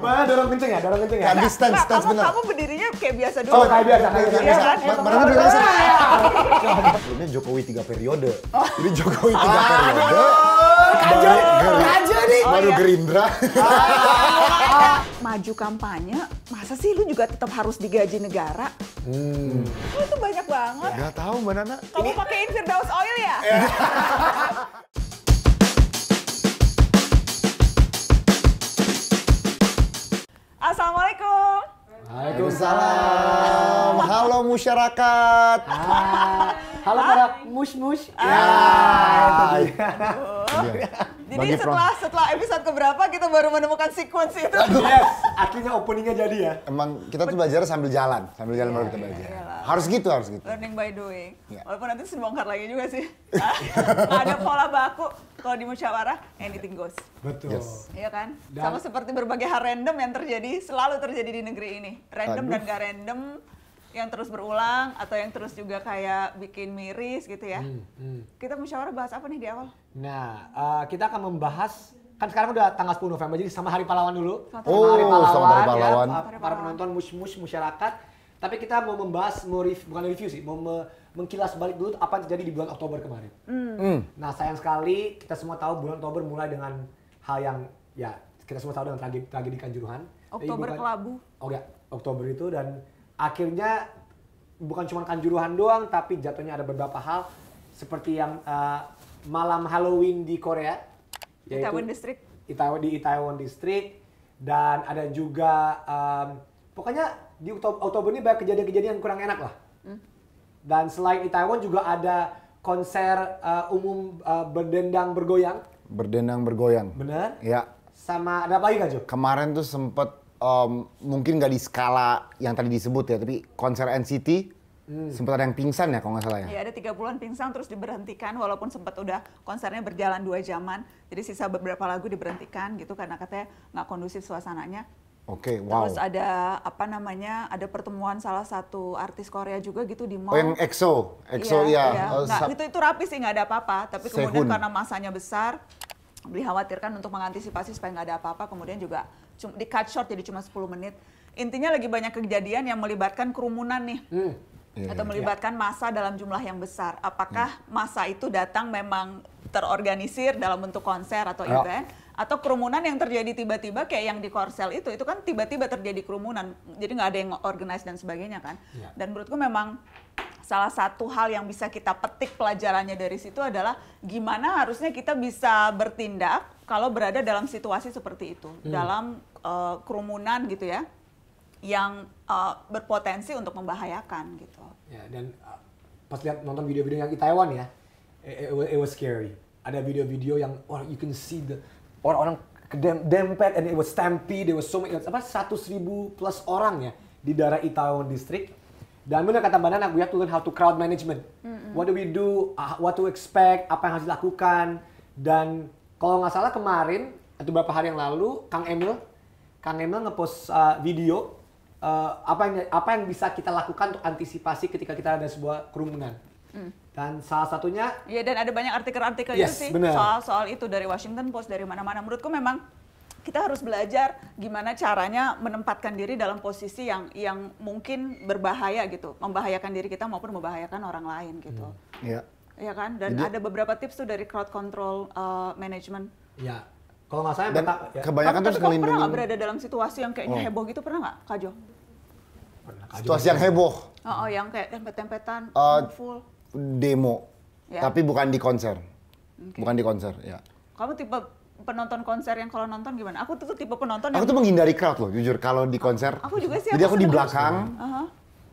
Mana dorong kenceng ya? Dorong kenceng ya? Habis stance, stance Kamu berdirinya kayak biasa dulu. Oh, kayak biasa, kayak iya biasa. Iya kan? Barangnya dulu biasa. Sebelumnya Jokowi tiga periode. Oh. Jadi Jokowi tiga periode. Kajo, kajo nih. Baru oh, iya. Gerindra. Ah. Maju kampanye, masa sih lu juga tetap harus digaji negara? Hmm. Lu oh, tuh banyak banget. Gak tau Mbak Nana. Kamu pakein Firdaus Oil ya? Iya. Assalamualaikum. Waalaikumsalam. Halo masyarakat. halo para mus mus Ya. Iya. Iya. Jadi setelah setelah episode keberapa kita baru menemukan sequence itu. yes, akhirnya openingnya jadi ya. Emang kita tuh belajar sambil jalan, sambil jalan yeah, baru kita iya, belajar. Yeah, harus gitu, harus gitu. Learning by doing. Yeah. Walaupun nanti bongkar lagi juga sih. Nggak ada pola baku kalau di musyawarah anything goes. Betul. Yes. Iya kan? Dan, Sama seperti berbagai hal random yang terjadi, selalu terjadi di negeri ini. Random Aduh. dan gak random yang terus berulang atau yang terus juga kayak bikin miris gitu ya. Hmm, hmm. Kita musyawarah bahas apa nih di awal? Nah, uh, kita akan membahas kan sekarang udah tanggal 10 November jadi sama Hari Pahlawan dulu. Sama oh, hari Pahlawan, sama Hari Pahlawan. Ya, para penonton mus-mus masyarakat tapi kita mau membahas, mau review, bukan review sih, mau me mengkilas balik dulu apa yang terjadi di bulan Oktober kemarin. Mm. Nah sayang sekali kita semua tahu bulan Oktober mulai dengan hal yang ya kita semua tahu dengan tragedi, tragedi kanjuruhan. Oktober bukan, kelabu. Oh ya, Oktober itu dan akhirnya bukan cuma kanjuruhan doang, tapi jatuhnya ada beberapa hal seperti yang uh, malam Halloween di Korea. Yaitu Itaewon District. Itaewon di Itaewon District dan ada juga um, pokoknya di Oktober ini banyak kejadian-kejadian yang kurang enak lah. Hmm. Dan selain Taiwan juga ada konser uh, umum uh, berdendang bergoyang. Berdendang bergoyang. Benar? Ya. Sama ada apa lagi Kak Jo? Kemarin tuh sempet um, mungkin nggak di skala yang tadi disebut ya, tapi konser NCT Hmm. Sempat ada yang pingsan ya kalau nggak salah ya? Iya ada 30-an pingsan terus diberhentikan walaupun sempat udah konsernya berjalan dua jaman. Jadi sisa beberapa lagu diberhentikan gitu karena katanya nggak kondusif suasananya. Oke, okay, wow. Terus ada apa namanya? Ada pertemuan salah satu artis Korea juga gitu di mall. Oh, yang EXO, EXO ya. ya. nggak, itu itu rapi sih nggak ada apa-apa, tapi Sehun. kemudian karena masanya besar, dikhawatirkan untuk mengantisipasi supaya nggak ada apa-apa, kemudian juga cuma, di cut short jadi cuma 10 menit. Intinya lagi banyak kejadian yang melibatkan kerumunan nih. Hmm. Yeah, iya, atau iya. melibatkan yeah. massa dalam jumlah yang besar. Apakah hmm. massa itu datang memang terorganisir dalam bentuk konser atau oh. event atau kerumunan yang terjadi tiba-tiba kayak yang di Korsel itu itu kan tiba-tiba terjadi kerumunan jadi nggak ada yang organize dan sebagainya kan yeah. dan menurutku memang salah satu hal yang bisa kita petik pelajarannya dari situ adalah gimana harusnya kita bisa bertindak kalau berada dalam situasi seperti itu hmm. dalam uh, kerumunan gitu ya yang uh, berpotensi untuk membahayakan gitu ya dan uh, pas lihat nonton video-video yang di Taiwan ya it, it was scary ada video-video yang wah you can see the orang-orang dem dempet and it was stampede, there was so many, apa seratus ribu plus orang ya di daerah Itaewon District. Dan benar kata Mbak Nana, we have to learn how to crowd management. Mm -hmm. What do we do? Uh, what to expect? Apa yang harus dilakukan? Dan kalau nggak salah kemarin atau beberapa hari yang lalu, Kang Emil, Kang Emil ngepost uh, video uh, apa yang apa yang bisa kita lakukan untuk antisipasi ketika kita ada sebuah kerumunan. Mm. Dan salah satunya Iya dan ada banyak artikel-artikel yes, itu sih soal soal itu dari Washington Post dari mana-mana. Menurutku memang kita harus belajar gimana caranya menempatkan diri dalam posisi yang yang mungkin berbahaya gitu, membahayakan diri kita maupun membahayakan orang lain gitu. Hmm, iya. Hmm. Iya kan? Dan Jadi, ada beberapa tips tuh dari crowd control uh, management. Ya, Kalau nggak saya, betak, ya. kebanyakan tuh Kamu Pernah nggak berada dalam situasi yang kayaknya oh. heboh gitu pernah nggak, Kajo? Pernah. Situasi yang heboh. Oh, oh yang kayak tempet-tempetan uh, eh, full demo, ya. tapi bukan di konser. Okay. Bukan di konser, ya. Kamu tipe penonton konser yang kalau nonton gimana? Aku tuh tipe penonton yang... Aku tuh menghindari crowd loh, jujur. Kalau di konser. Aku juga sih. Jadi aku, aku di belakang. Uh -huh.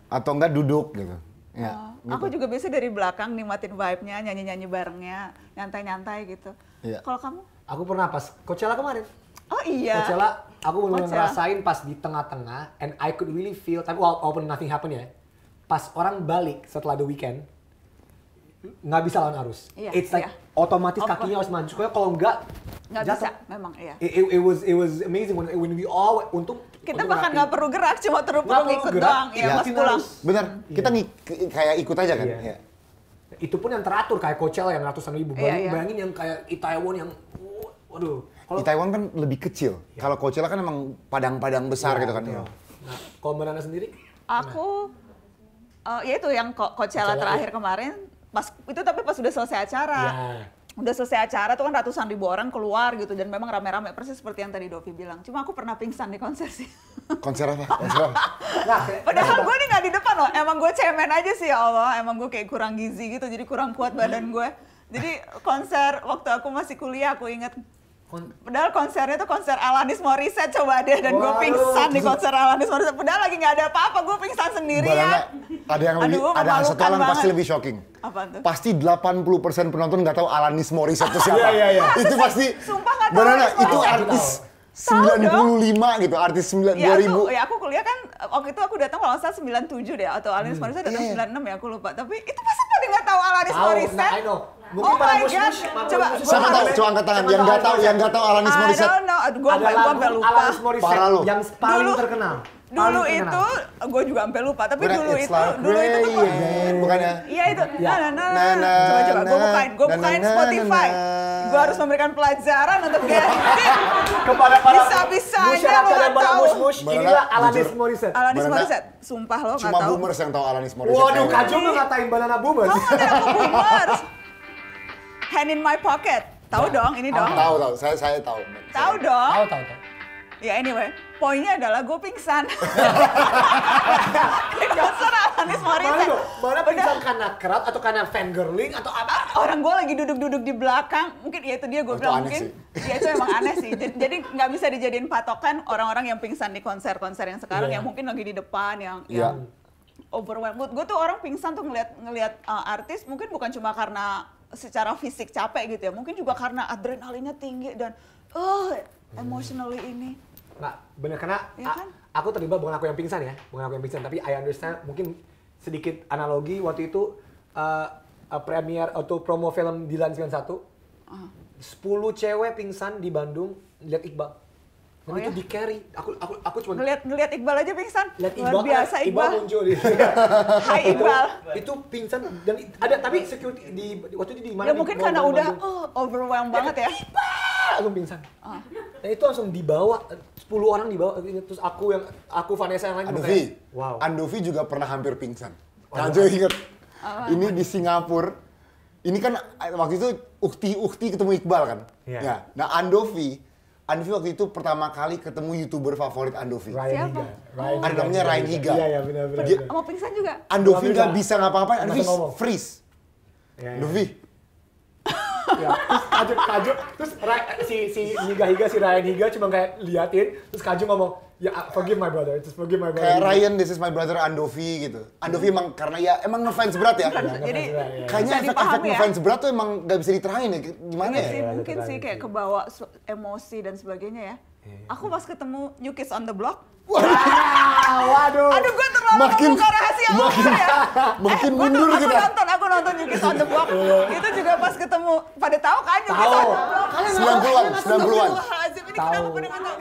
Atau enggak duduk gitu. Ya, uh, gitu. Aku juga biasa dari belakang nikmatin vibe-nya, nyanyi-nyanyi barengnya, nyantai-nyantai gitu. Ya. Kalau kamu? Aku pernah pas Coachella kemarin. Oh iya. Coachella, aku belum ngerasain pas di tengah-tengah and I could really feel tapi walaupun nothing happen ya. Pas orang balik setelah the weekend, nggak bisa lawan arus. Yeah, It's like yeah. otomatis of kakinya harus maju. Kalau nggak nggak bisa memang ya. It, it, it was it was amazing when when we all went, untung kita untung bahkan nggak perlu gerak cuma terus ikut gerak, doang ya, ya. mas pulang. Bener iya. kita nih kayak ikut aja kan. Yeah. Yeah. Itu pun yang teratur kayak Coachella yang ratusan ribu. Yeah, Bayangin, yeah. bayangin yang kayak Itaewon yang uh, waduh. Kalau Itaewon kan lebih kecil. Yeah. Kalau Coachella kan emang padang-padang besar yeah, gitu kan. Yeah. Nah, kalau Mbak Nana sendiri? Aku uh, ya itu yang Coachella, Coachella terakhir ya. kemarin pas itu tapi pas sudah selesai acara. Yeah udah selesai acara tuh kan ratusan ribu orang keluar gitu dan memang rame-rame persis seperti yang tadi Dovi bilang. Cuma aku pernah pingsan di konser sih. Konser apa? Konser apa? Nah, Padahal nah, gue nih nggak di depan loh. Emang gue cemen aja sih ya Allah. Emang gue kayak kurang gizi gitu jadi kurang kuat badan gue. Jadi konser waktu aku masih kuliah aku inget Kon Padahal konsernya tuh konser Alanis Morissette coba deh dan gue pingsan di konser Alanis Morissette. Padahal lagi nggak ada apa-apa, gue pingsan sendiri ya. Ada yang lebih, Aduh, ada satu orang yang pasti lebih shocking. Apa tuh? Pasti 80% penonton nggak tahu Alanis Morissette itu siapa. Iya, iya, iya. Itu pasti. Sumpah nggak tahu. Benar, itu artis. Tahu 95 gitu, artis 9, ya, 2000. Aku, ya aku kuliah kan, waktu itu aku datang kalau nggak salah 97 deh, atau Alanis hmm. Morissette hmm. datang yeah. 96 ya, aku lupa. Tapi itu pasti pada nggak tahu Alanis Morissette. Nah, I know. Mungkin oh my god, coba siapa tahu coba angkat tangan yang nggak tahu yang nggak tahu Alanis Morissette. I don't know, gua gua lupa. Alanis Morissette yang paling terkenal. Dulu itu gue juga sampai lupa, tapi Bukan dulu itu like dulu itu tuh gue bukannya Iya itu. Ya. Nah, nah, nah, nah, coba coba gue bukain, gue bukain Spotify. Gue harus memberikan pelajaran untuk Gary. Kepada para bisa bisanya lo nggak tahu. Inilah Alanis Morissette. Alanis Morissette, sumpah lo nggak tahu. Cuma boomers yang tahu Alanis Morissette. Waduh, kacau lo ngatain banana boomers. Lo ngatain aku boomers. Hand in my pocket. Tahu nah, dong, ini dong. Tahu tahu, saya saya tahu. Tahu dong. Tahu tahu tahu. Ya anyway, poinnya adalah gue pingsan. Dasar Alanis Morissette. Mana pingsan karena kerat atau karena fangirling atau apa? Orang gue lagi duduk-duduk di belakang, mungkin ya itu dia gue oh, bilang mungkin. Sih. Ya itu emang aneh sih. Jadi nggak bisa dijadiin patokan orang-orang yang pingsan di konser-konser yang sekarang, yeah. yang mungkin lagi di depan, yang, yeah. yang overwhelmed. Gue tuh orang pingsan tuh ngeliat ngeliat uh, artis mungkin bukan cuma karena secara fisik capek gitu ya, mungkin juga karena adrenalinnya tinggi dan uh, emotionally ini nggak bener karena ya kan? aku terlibat bukan aku yang pingsan ya, bukan aku yang pingsan, tapi I understand mungkin sedikit analogi waktu itu uh, uh, premier atau promo film Dilan 91. Uh. 10 cewek pingsan di Bandung lihat Iqbal. Dan oh itu ya? di carry. Aku aku aku cuma ngeliat ngeliat Iqbal aja pingsan. Lihat Iqbal, Luar biasa Iqbal. Iqbal muncul. Hai Iqbal. Itu, itu pingsan dan ada tapi security di waktu itu di mana? Ya mungkin karena udah oh, overwhelmed banget ya. Iqbal langsung pingsan. Oh. Nah itu langsung dibawa 10 orang dibawa terus aku yang aku Vanessa yang lain. Andovi. Wow. Andovi juga pernah hampir pingsan. Nah, oh, kan, iya. inget. Oh, iya. ini di Singapura. Ini kan waktu itu ukti-ukti ketemu Iqbal kan. Yeah. Nah, nah Andovi Andovi waktu itu pertama kali ketemu youtuber favorit Andovi. Ryan Siapa? Oh, Ryan Ada namanya Ryan Higa. Iya, iya benar benar. Sama pingsan juga. Andovi nggak bisa ngapa-ngapain, Andovi freeze. Ya, ya. Andovi, iya ya. terus Kaju Kaju terus Ra, si si Higa Higa si Ryan Higa cuma kayak liatin terus Kaju ngomong ya forgive my brother just forgive my brother kayak Ryan this is my brother Andovi gitu Andovi emang karena ya emang ngefans berat ya, iya, jadi iya. kayaknya efek-efek ya. ngefans berat tuh emang gak bisa diterahin ya gimana iya, ya mungkin sih kayak kebawa emosi dan sebagainya ya aku pas ketemu New Kids on the Block Waduh. Wow, waduh. Aduh, gue terlalu makin, membuka rahasia makin, ya. makin eh, mundur tuh, kita. Aku nonton, aku nonton New Kids on the Block. Iya. itu juga pas ketemu, pada tahu kan You Kiss on the Block. Kalian 90-an, 90-an. Ini kenapa nggak tahu?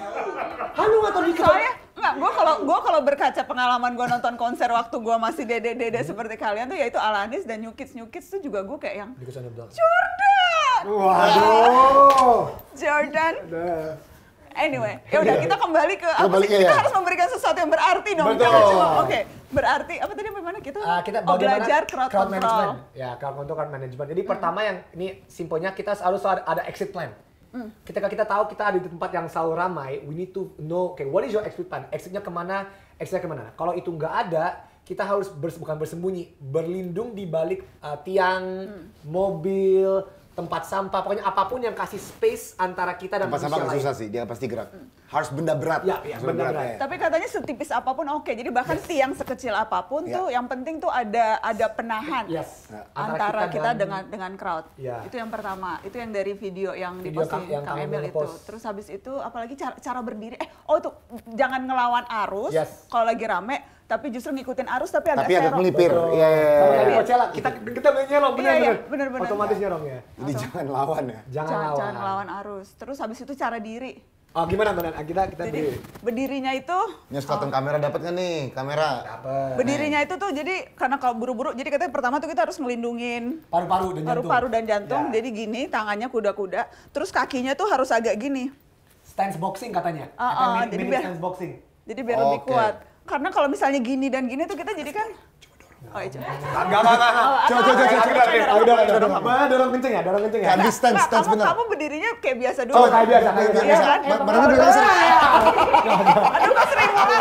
Kan lu nggak tahu You gue kalau gue kalau berkaca pengalaman gue nonton konser waktu gue masih dede dede hmm. seperti kalian tuh yaitu Alanis dan New Kids New Kids tuh juga gue kayak yang Jordan. Waduh. Jordan. Anyway, ya udah kita kembali ke kembali sih? Kita ya. harus memberikan sesuatu yang berarti dong. Betul. oke, okay, berarti apa tadi ah, bagaimana kita? Uh, kita oh, belajar crowd, crowd control. management. Ya, crowd control crowd management. Jadi hmm. pertama yang ini simpelnya kita harus ada, exit plan. Hmm. Ketika kita tahu kita ada di tempat yang selalu ramai, we need to know, okay, what is your exit plan? Exitnya kemana? Exitnya kemana? Kalau itu nggak ada, kita harus bukan bersembunyi, berlindung di balik ah, tiang, hmm. mobil, tempat sampah, pokoknya apapun yang kasih space antara kita dan tempat sampah lain. susah sih, dia pasti gerak. Hmm. Harus benda berat. Ya, ya benda, berat. berat. Tapi katanya setipis apapun oke. Okay. Jadi bahkan yes. Iya. tiang sekecil apapun iya. tuh yang penting tuh ada ada penahan yes. Nah, antara, kita, kita dan, dengan dengan crowd. Ya. Itu yang pertama. Itu yang dari video yang diposting Kang, Kang Emil itu. Terus habis itu apalagi cara, cara berdiri. Eh, oh tuh jangan ngelawan arus yes. kalau lagi rame tapi justru ngikutin arus tapi agak tapi serok. agak melipir iya iya iya, iya. kita kita nyelong iya, benar iya, bener. benar otomatis nyelok ya jadi Otom. jangan lawan ya jangan, jangan lawan jangan lawan arus terus habis itu cara diri Oh gimana Mbak ah, Kita kita jadi, berdiri. Berdirinya itu Nyus oh. kamera dapat enggak nih? Kamera. Dapat. Berdirinya itu tuh jadi karena kalau buru-buru jadi katanya pertama tuh kita harus ngelindungin paru-paru dan jantung. Paru-paru dan jantung. Ya. Jadi gini tangannya kuda-kuda, terus kakinya tuh harus agak gini. Stance boxing katanya. Oh, oh, jadi biar, stance boxing. Jadi biar oh, lebih kuat. Karena kalau misalnya gini dan gini tuh kita jadi kan Oh, iya. Enggak, enggak, enggak. Oh, coba, coba, coba, coba. Ayo, udah, udah, udah. dorong kenceng ya? Dorong kenceng ya? Ambil stance, stance benar. Kamu berdirinya kayak biasa oh, dulu. Oh, kayak biasa, kayak iya biasa. Iya kan? Barang udah biasa. Aduh, Mas Rimulat.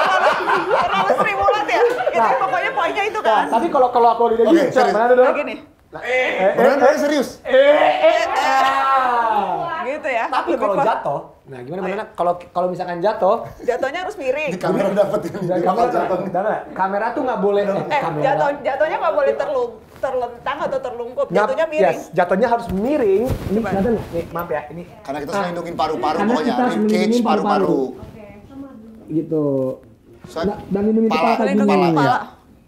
Mas Rimulat iya, iya, ya? Itu nah. pokoknya poinnya itu nah, kan. Tapi kalau kalau aku udah gini, mana dorong? Lagi nah, Eh, eh, eh, eh. serius. Eh, eh, eh, gitu ya. Tapi kalau jatuh, Nah, gimana mana kalau kalau misalkan jatuh, jatuhnya harus miring. Di kamera dapat ini. Di kamera jatuh. Kamera tuh nggak boleh eh, eh jatuh jatuhnya nggak boleh terlentang atau terlungkup. Jatuhnya miring. Yes, jatuhnya harus miring. Ini kelihatan Nih, maaf ya, ini. Karena kita ah. harus paru-paru pokoknya, cage paru-paru. Gitu. Nah, dan ini kepala tadi. Kepala.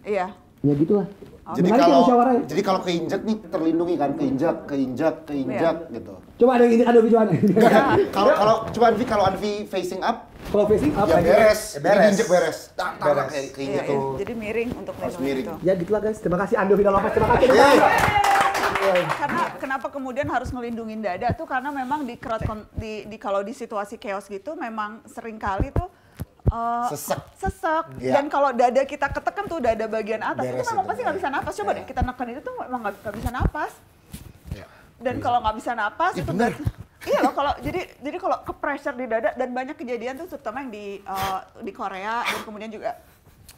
Iya. Ya gitulah. Oh. Jadi kalau jadi kalau keinjak nih terlindungi kan, keinjak, keinjak, keinjak iya. gitu. Coba ada ini ada video aneh. Iya. Kalau kalau coba Anvi kalau Anvi facing up kalau facing up ya beres, ya, beres. beres. Tak tak kayak iya, gitu. Iya. Jadi miring untuk Harus miring. Itu. Ya gitulah guys. Terima kasih Ando Vidal Lopez. Terima kasih. Terima kasih. Karena kenapa kemudian harus melindungi dada tuh karena memang di crowd di, di kalau di situasi chaos gitu memang seringkali tuh Uh, sesek, sesek. Yeah. dan kalau dada kita ketekan tuh dada bagian atas Beres itu memang itu. pasti nggak bisa nafas. Coba yeah. deh kita neken itu tuh memang nggak bisa nafas. Dan iya. kalau nggak bisa napas ya, itu bener. Berarti, iya loh kalau jadi jadi kalau ke pressure di dada dan banyak kejadian tuh terutama yang di uh, di Korea dan kemudian juga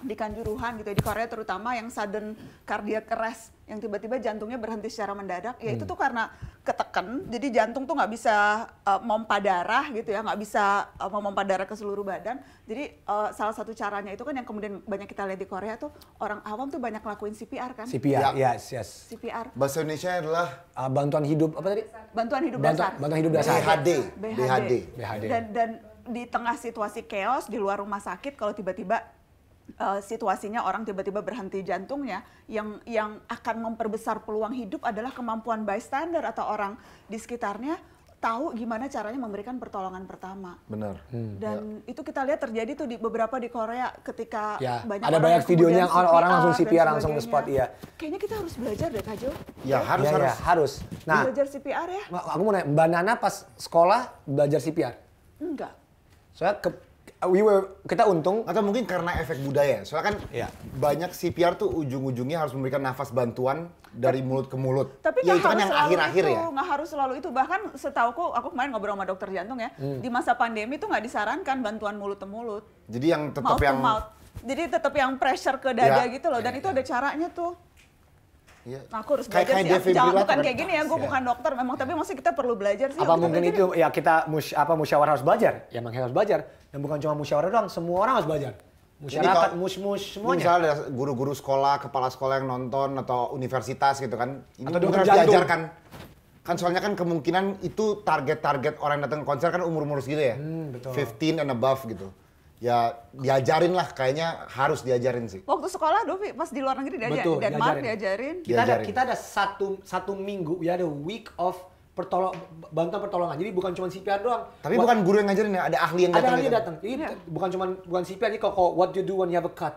di Kanjuruhan gitu ya, di Korea terutama yang sudden cardiac arrest yang tiba-tiba jantungnya berhenti secara mendadak ya itu hmm. tuh karena ketekan jadi jantung tuh nggak bisa uh, memompa darah gitu ya nggak bisa uh, memompa darah ke seluruh badan jadi uh, salah satu caranya itu kan yang kemudian banyak kita lihat di Korea tuh orang awam tuh banyak lakuin CPR kan CPR ya. yes yes CPR bahasa Indonesia adalah uh, bantuan hidup apa tadi bantuan hidup bantuan, dasar bantuan hidup dasar BHD BHD, BHD. BHD. dan dan di tengah situasi chaos di luar rumah sakit kalau tiba-tiba uh, situasinya orang tiba-tiba berhenti jantungnya yang yang akan memperbesar peluang hidup adalah kemampuan bystander atau orang di sekitarnya tahu gimana caranya memberikan pertolongan pertama. Benar. Hmm. Dan ya. itu kita lihat terjadi tuh di beberapa di Korea ketika ya. banyak ada banyak videonya yang orang langsung CPR langsung ke spot iya. Kayaknya kita harus belajar deh kajo. Ya, ya harus ya, ya harus. Ya, harus. Nah, belajar CPR ya. Aku mau nanya, Mbak Nana pas sekolah belajar CPR? Enggak. Soalnya ke, Uh, we were kita untung atau mungkin karena efek budaya soalnya kan ya. banyak CPR tuh ujung-ujungnya harus memberikan nafas bantuan dari mulut ke mulut tapi ya, itu kan yang akhir-akhir ya nggak harus selalu itu bahkan setahu aku kemarin ngobrol sama dokter jantung ya hmm. di masa pandemi tuh nggak disarankan bantuan mulut ke mulut jadi yang tetap yang mouth. jadi tetap yang pressure ke dada ya. gitu loh dan ya, itu ya. ada caranya tuh Ya. aku harus belajar kayak, sih. jangan bukan kan? kayak gini ya, gue ya. bukan dokter memang, tapi masih kita perlu belajar sih. Apa mungkin itu ya kita mus, apa musyawarah harus belajar? Ya memang harus belajar. Dan bukan cuma musyawarah doang, semua orang harus belajar. Masyarakat, mus-mus semuanya. Misalnya guru-guru sekolah, kepala sekolah yang nonton atau universitas gitu kan. Ini atau harus diajarkan. Kan soalnya kan kemungkinan itu target-target orang yang datang konser kan umur-umur segitu ya. Hmm, betul. 15 and above gitu ya diajarin lah kayaknya harus diajarin sih. Waktu sekolah Dovi pas di luar negeri diajarin, Betul, Denmark diajarin. diajarin. Kita diajarin. ada kita ada satu satu minggu ya ada week of pertolong bantuan pertolongan. Jadi bukan cuma CPR doang. Tapi what, bukan guru yang ngajarin ya, ada ahli yang datang. Ada ahli datang. Jadi yeah. bukan cuma bukan CPR, jadi kok what you do when you have a cut.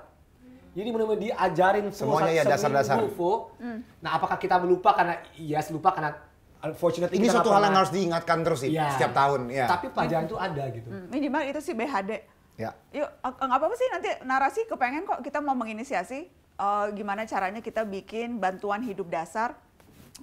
Jadi benar-benar diajarin semuanya ya dasar-dasar. Mm. Nah, apakah kita melupa karena yes lupa karena unfortunately ini suatu hal yang harus diingatkan terus sih yeah. setiap tahun ya. Tapi pelajaran itu iya. ada gitu. Hmm, minimal itu sih BHD. Ya. Yuk, nggak apa-apa sih nanti narasi kepengen kok kita mau menginisiasi uh, gimana caranya kita bikin bantuan hidup dasar.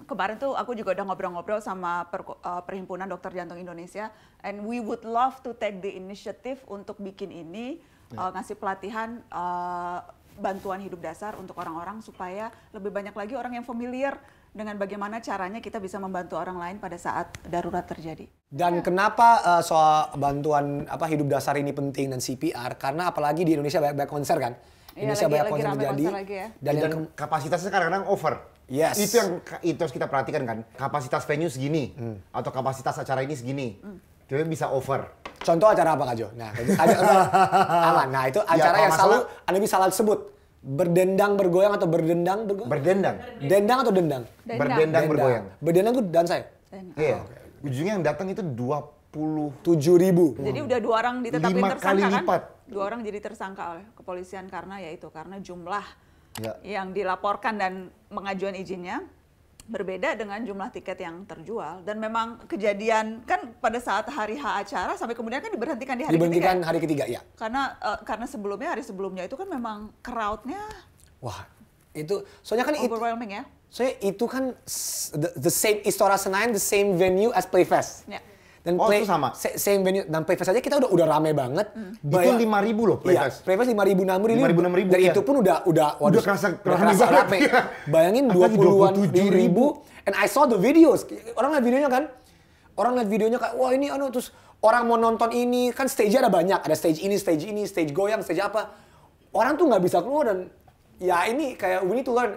Kemarin tuh aku juga udah ngobrol-ngobrol sama per, uh, eh, Perhimpunan Dokter Jantung Indonesia and we would love to take the initiative untuk bikin ini ya. uh, ngasih pelatihan uh, bantuan hidup dasar untuk orang-orang supaya lebih banyak lagi orang yang familiar dengan bagaimana caranya kita bisa membantu orang lain pada saat darurat terjadi. Dan ya. kenapa uh, soal bantuan apa hidup dasar ini penting dan CPR? Karena apalagi di Indonesia banyak-banyak konser kan. Iya, Indonesia lagi, banyak lagi konser terjadi ya. dan, dan kapasitasnya kadang-kadang over. Yes. Itu yang itu harus kita perhatikan kan. Kapasitas venue segini hmm. atau kapasitas acara ini segini. Hmm. Kita bisa over. Contoh acara apa Kak Jo? Nah, Nah, itu acara ya, yang masalah, selalu Anda bisa salah sebut berdendang bergoyang atau berdendang bergoyang? Berdendang. Dendang atau dendang? Dendang. Berdendang bergoyang. Berdendang itu dansa ya? Iya. Oh, okay. Ujungnya yang datang itu 27 ribu. Jadi udah dua orang Lima tersangka kali kan? Dua orang jadi tersangka oleh kepolisian karena ya itu karena jumlah ya. yang dilaporkan dan mengajuan izinnya berbeda dengan jumlah tiket yang terjual dan memang kejadian kan pada saat hari H acara sampai kemudian kan diberhentikan di hari ya? diberhentikan ketiga. hari ketiga ya karena uh, karena sebelumnya hari sebelumnya itu kan memang crowdnya wah itu soalnya kan overwhelming itu, ya soalnya itu kan the, the same Istora Senayan the same venue as Playfest ya. Dan oh, play, itu sama. Same venue dan Playfest aja kita udah udah rame banget. Hmm. Bayang, itu lima ribu loh Playfest. Iya, Playfest lima ribu enam ribu. Lima ribu enam ribu. Dan iya. itu pun udah udah waduh, udah kerasa kerasa, kerasa rame. Iya. Bayangin dua puluh ribu. ribu. And I saw the videos. Orang lihat videonya kan. Orang lihat videonya kayak wah ini anu terus orang mau nonton ini kan stage ada banyak ada stage ini stage ini stage goyang stage apa orang tuh nggak bisa keluar dan ya ini kayak we need to learn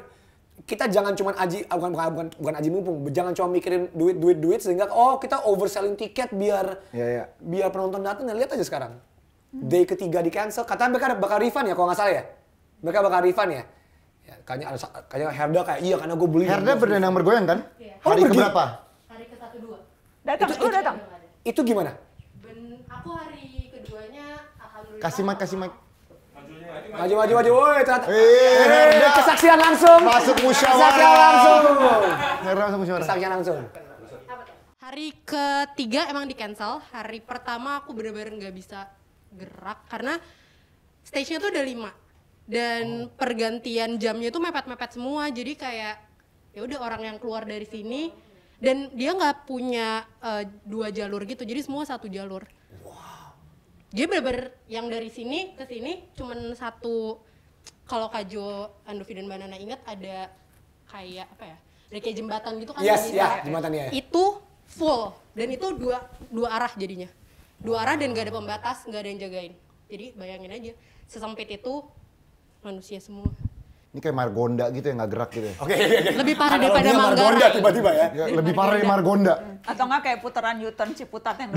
kita jangan cuma aji ah, bukan bukan bukan, bukan aji mumpung jangan cuma mikirin duit duit duit sehingga oh kita overselling tiket biar yeah, yeah. biar penonton datang dan nah, lihat aja sekarang hmm. day ketiga di cancel katanya mereka bakal refund ya kalau nggak salah ya mereka bakal refund ya, ya kayaknya ada kayaknya Herda kayak iya karena gue beli Herda berdana bergoyang kan Iya. hari oh, berapa hari ke satu dua datang itu, lu datang itu gimana ben, aku hari keduanya alhamdulillah kasih mak kasih mak Maju maju maju woi ternyata. Iya. Kesaksian langsung. Masuk musyawarah. Kesaksian langsung. Langsung musyawarah. Kesaksian langsung. Hari ketiga emang di cancel. Hari pertama aku benar-benar nggak bisa gerak karena stage-nya tuh ada lima dan oh. pergantian jamnya tuh mepet-mepet semua. Jadi kayak ya udah orang yang keluar dari sini dan dia nggak punya uh, dua jalur gitu. Jadi semua satu jalur jadi bener-bener yang dari sini ke sini cuman satu kalau kajo Andovi dan Banana ingat ada kayak apa ya ada kayak jembatan gitu kan yes, ya, jembatan ya. itu full dan itu dua dua arah jadinya dua arah dan gak ada pembatas gak ada yang jagain jadi bayangin aja sesempit itu manusia semua ini kayak Margonda gitu yang nggak gerak gitu ya. Oke. Okay, okay, Lebih parah daripada margonda Margonda tiba-tiba ya. ya lebih parah dari Margonda. Atau nggak kayak putaran Newton Ciputat yang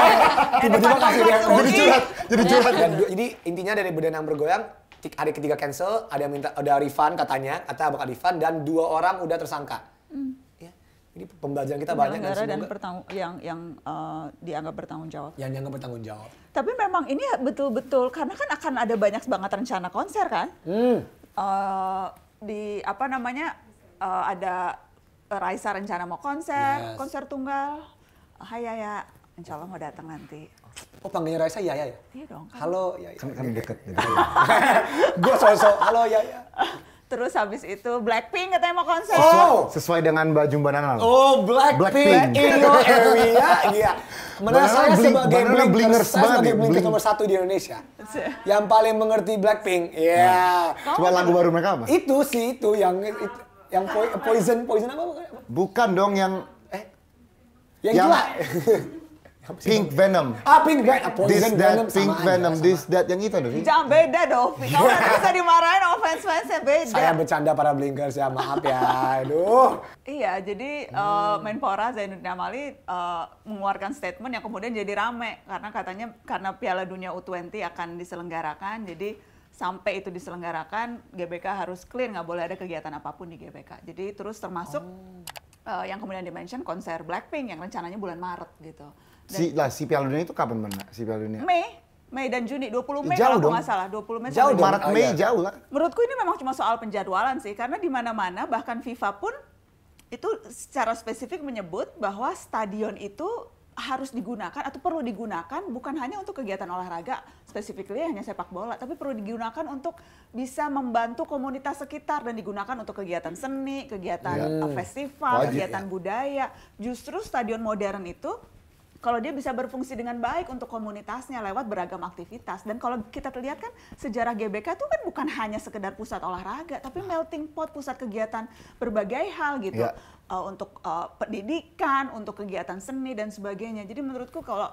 tiba-tiba kasih dia jadi curhat, jadi iya. curhat. Dan, jadi intinya dari yang bergoyang hari ketiga cancel, ada yang minta ada refund katanya, kata bakal refund dan dua orang udah tersangka. Hmm. Ya, ini Jadi pembelajaran kita banyak dan dan yang yang uh, dianggap bertanggung jawab. Yang dianggap bertanggung jawab. Tapi memang ini betul-betul karena kan akan ada banyak banget rencana konser kan. Hmm uh, di apa namanya uh, ada Raisa rencana mau konser, yes. konser tunggal. Hai Yaya, insya Allah mau datang nanti. Oh panggilnya Raisa Yaya ya? Iya dong. Kan. Halo ya Kan, kan deket. deket. Gue sosok, halo Yaya. Terus habis itu Blackpink katanya mau konser. Oh. Sesuai dengan baju Mbak Oh, Blackpink Blackpink. in your area. Iya. Menurut saya sebagai blingers, blingers saya sebagai ya, blingers bling. nomor satu di Indonesia. yang paling mengerti Blackpink. Iya. Yeah. Nah. Coba lagu baru mereka apa? Itu sih itu yang itu, yang po poison poison apa? Bukan dong yang eh yang, yang gila. Pink Venom. Ah, Pink Venom. Ah, Poison this, Venom that, Pink sama Venom, this, sama. that, yang itu dong. Jangan beda dong. Kalau nanti bisa dimarahin sama fans-fansnya beda. Saya bercanda para blinkers ya, maaf ya. Aduh. iya, jadi uh, Menpora Zainuddin Amali uh, eh, mengeluarkan statement yang kemudian jadi rame. Karena katanya karena Piala Dunia U20 akan diselenggarakan, jadi sampai itu diselenggarakan, GBK harus clear, nggak boleh ada kegiatan apapun di GBK. Jadi terus termasuk oh. uh, yang kemudian dimention konser Blackpink yang rencananya bulan Maret gitu. Dan si lah si Piala Dunia itu kapan menang si Piala Dunia? Mei, Mei dan Juni, 20 Mei jauh kalau nggak salah, 20 Mei. Jauh Maret Mei jauh lah. Menurutku ini memang cuma soal penjadwalan sih, karena di mana-mana bahkan FIFA pun itu secara spesifik menyebut bahwa stadion itu harus digunakan atau perlu digunakan bukan hanya untuk kegiatan olahraga spesifiknya hanya sepak bola tapi perlu digunakan untuk bisa membantu komunitas sekitar dan digunakan untuk kegiatan seni, kegiatan yeah. Iya. festival, Wajib, kegiatan yeah. budaya. Justru stadion modern itu kalau dia bisa berfungsi dengan baik untuk komunitasnya lewat beragam aktivitas. Dan kalau kita terlihat kan sejarah GBK itu kan bukan hanya sekedar pusat olahraga, tapi nah. melting pot pusat kegiatan berbagai hal gitu. Ya. Uh, untuk uh, pendidikan, untuk kegiatan seni dan sebagainya. Jadi menurutku kalau